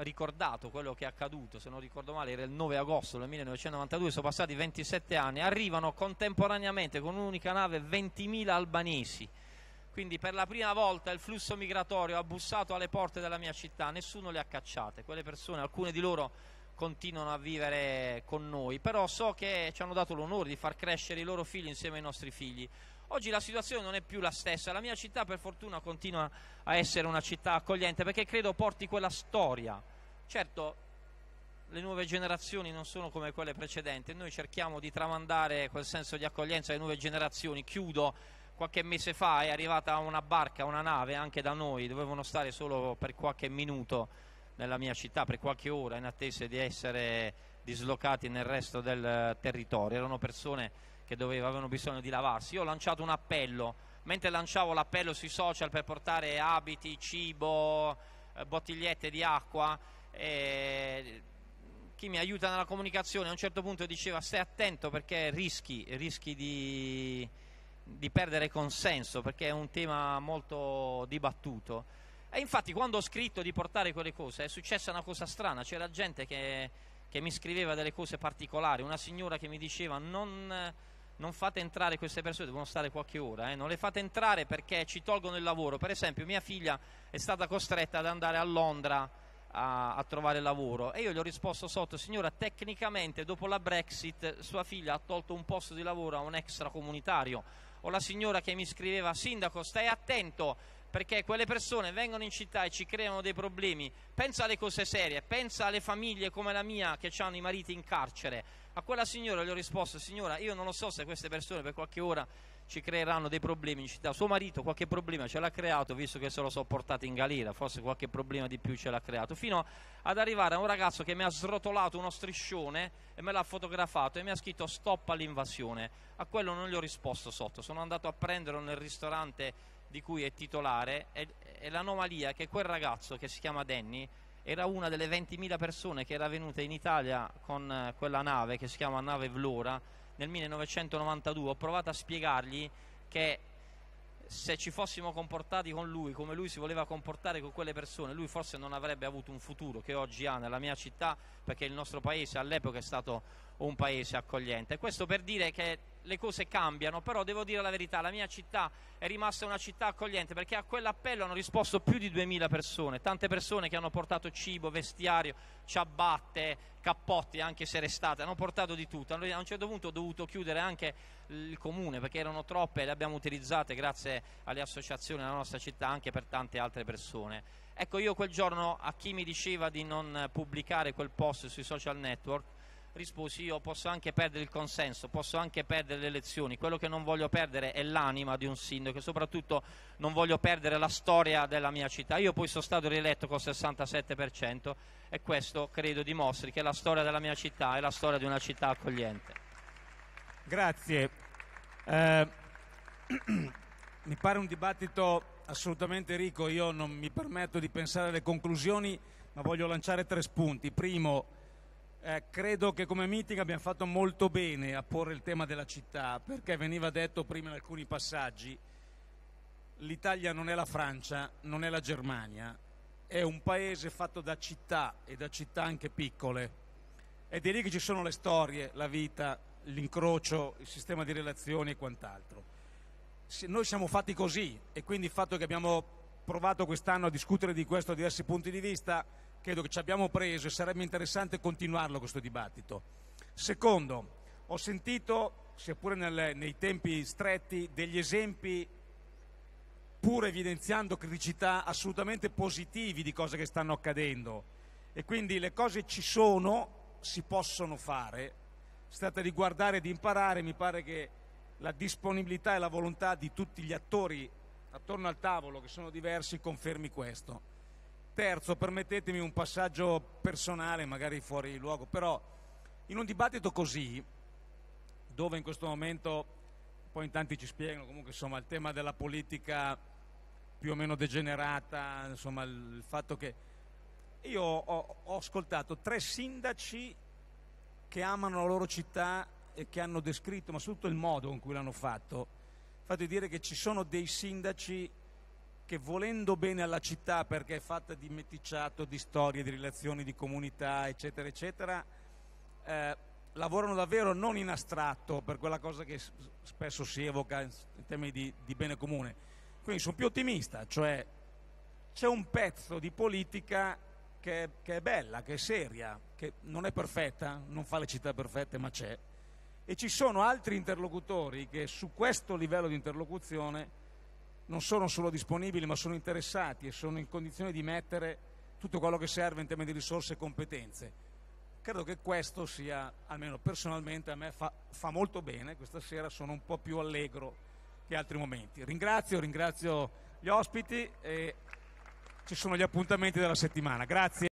ricordato quello che è accaduto, se non ricordo male era il 9 agosto del 1992, sono passati 27 anni, arrivano contemporaneamente con un'unica nave 20.000 albanesi, quindi per la prima volta il flusso migratorio ha bussato alle porte della mia città, nessuno le ha cacciate, quelle persone, alcune di loro continuano a vivere con noi, però so che ci hanno dato l'onore di far crescere i loro figli insieme ai nostri figli. Oggi la situazione non è più la stessa, la mia città per fortuna continua a essere una città accogliente perché credo porti quella storia. Certo, le nuove generazioni non sono come quelle precedenti, noi cerchiamo di tramandare quel senso di accoglienza alle nuove generazioni. Chiudo, qualche mese fa è arrivata una barca, una nave anche da noi, dovevano stare solo per qualche minuto nella mia città, per qualche ora, in attesa di essere dislocati nel resto del eh, territorio. Erano persone che doveva, avevano bisogno di lavarsi. Io ho lanciato un appello, mentre lanciavo l'appello sui social per portare abiti, cibo, eh, bottigliette di acqua, eh, chi mi aiuta nella comunicazione a un certo punto diceva stai attento perché rischi, rischi di, di perdere consenso, perché è un tema molto dibattuto. E infatti quando ho scritto di portare quelle cose è successa una cosa strana, c'era gente che, che mi scriveva delle cose particolari, una signora che mi diceva non non fate entrare queste persone, devono stare qualche ora, eh, non le fate entrare perché ci tolgono il lavoro. Per esempio, mia figlia è stata costretta ad andare a Londra a, a trovare lavoro e io gli ho risposto sotto, signora, tecnicamente dopo la Brexit sua figlia ha tolto un posto di lavoro a un extracomunitario. O la signora che mi scriveva, sindaco, stai attento perché quelle persone vengono in città e ci creano dei problemi. Pensa alle cose serie, pensa alle famiglie come la mia che hanno i mariti in carcere. A quella signora gli ho risposto, signora, io non lo so se queste persone per qualche ora ci creeranno dei problemi in città. Suo marito qualche problema ce l'ha creato, visto che se lo so portato in galera, forse qualche problema di più ce l'ha creato, fino ad arrivare a un ragazzo che mi ha srotolato uno striscione e me l'ha fotografato e mi ha scritto stop all'invasione. A quello non gli ho risposto sotto, sono andato a prenderlo nel ristorante di cui è titolare è, è l'anomalia che quel ragazzo che si chiama Danny era una delle 20.000 persone che era venuta in Italia con eh, quella nave che si chiama nave Vlora nel 1992. Ho provato a spiegargli che se ci fossimo comportati con lui come lui si voleva comportare con quelle persone, lui forse non avrebbe avuto un futuro che oggi ha nella mia città perché il nostro paese all'epoca è stato un paese accogliente. Questo per dire che le cose cambiano, però devo dire la verità, la mia città è rimasta una città accogliente perché a quell'appello hanno risposto più di 2000 persone, tante persone che hanno portato cibo, vestiario, ciabatte, cappotti, anche se restate, hanno portato di tutto. Allora, a un certo punto ho dovuto chiudere anche il comune perché erano troppe e le abbiamo utilizzate grazie alle associazioni della nostra città anche per tante altre persone. Ecco, io quel giorno a chi mi diceva di non pubblicare quel post sui social network risposi io posso anche perdere il consenso, posso anche perdere le elezioni, quello che non voglio perdere è l'anima di un sindaco e soprattutto non voglio perdere la storia della mia città. Io poi sono stato rieletto con il 67% e questo credo dimostri che la storia della mia città è la storia di una città accogliente. Grazie. Eh, mi pare un dibattito assolutamente ricco, io non mi permetto di pensare alle conclusioni ma voglio lanciare tre spunti. Primo, eh, credo che come meeting abbiamo fatto molto bene a porre il tema della città, perché veniva detto prima in alcuni passaggi, l'Italia non è la Francia, non è la Germania, è un paese fatto da città e da città anche piccole. Ed è lì che ci sono le storie, la vita, l'incrocio, il sistema di relazioni e quant'altro. Se noi siamo fatti così e quindi il fatto che abbiamo provato quest'anno a discutere di questo a diversi punti di vista credo che ci abbiamo preso e sarebbe interessante continuarlo questo dibattito. Secondo, ho sentito, sia pure nel, nei tempi stretti, degli esempi pur evidenziando criticità assolutamente positivi di cose che stanno accadendo e quindi le cose ci sono, si possono fare, si tratta di guardare e di imparare, mi pare che la disponibilità e la volontà di tutti gli attori attorno al tavolo che sono diversi confermi questo terzo, permettetemi un passaggio personale, magari fuori luogo, però in un dibattito così, dove in questo momento, poi in tanti ci spiegano, comunque insomma il tema della politica più o meno degenerata, insomma il fatto che io ho, ho ascoltato tre sindaci che amano la loro città e che hanno descritto, ma soprattutto il modo con cui l'hanno fatto. fatto di dire che ci sono dei sindaci che volendo bene alla città perché è fatta di meticciato, di storie, di relazioni, di comunità, eccetera, eccetera, eh, lavorano davvero non in astratto per quella cosa che spesso si evoca in termini di, di bene comune. Quindi sono più ottimista, cioè c'è un pezzo di politica che che è bella, che è seria, che non è perfetta, non fa le città perfette ma c'è, e ci sono altri interlocutori che su questo livello di interlocuzione non sono solo disponibili ma sono interessati e sono in condizione di mettere tutto quello che serve in termini di risorse e competenze. Credo che questo sia, almeno personalmente, a me fa, fa molto bene, questa sera sono un po' più allegro che altri momenti. Ringrazio, ringrazio gli ospiti e ci sono gli appuntamenti della settimana. Grazie.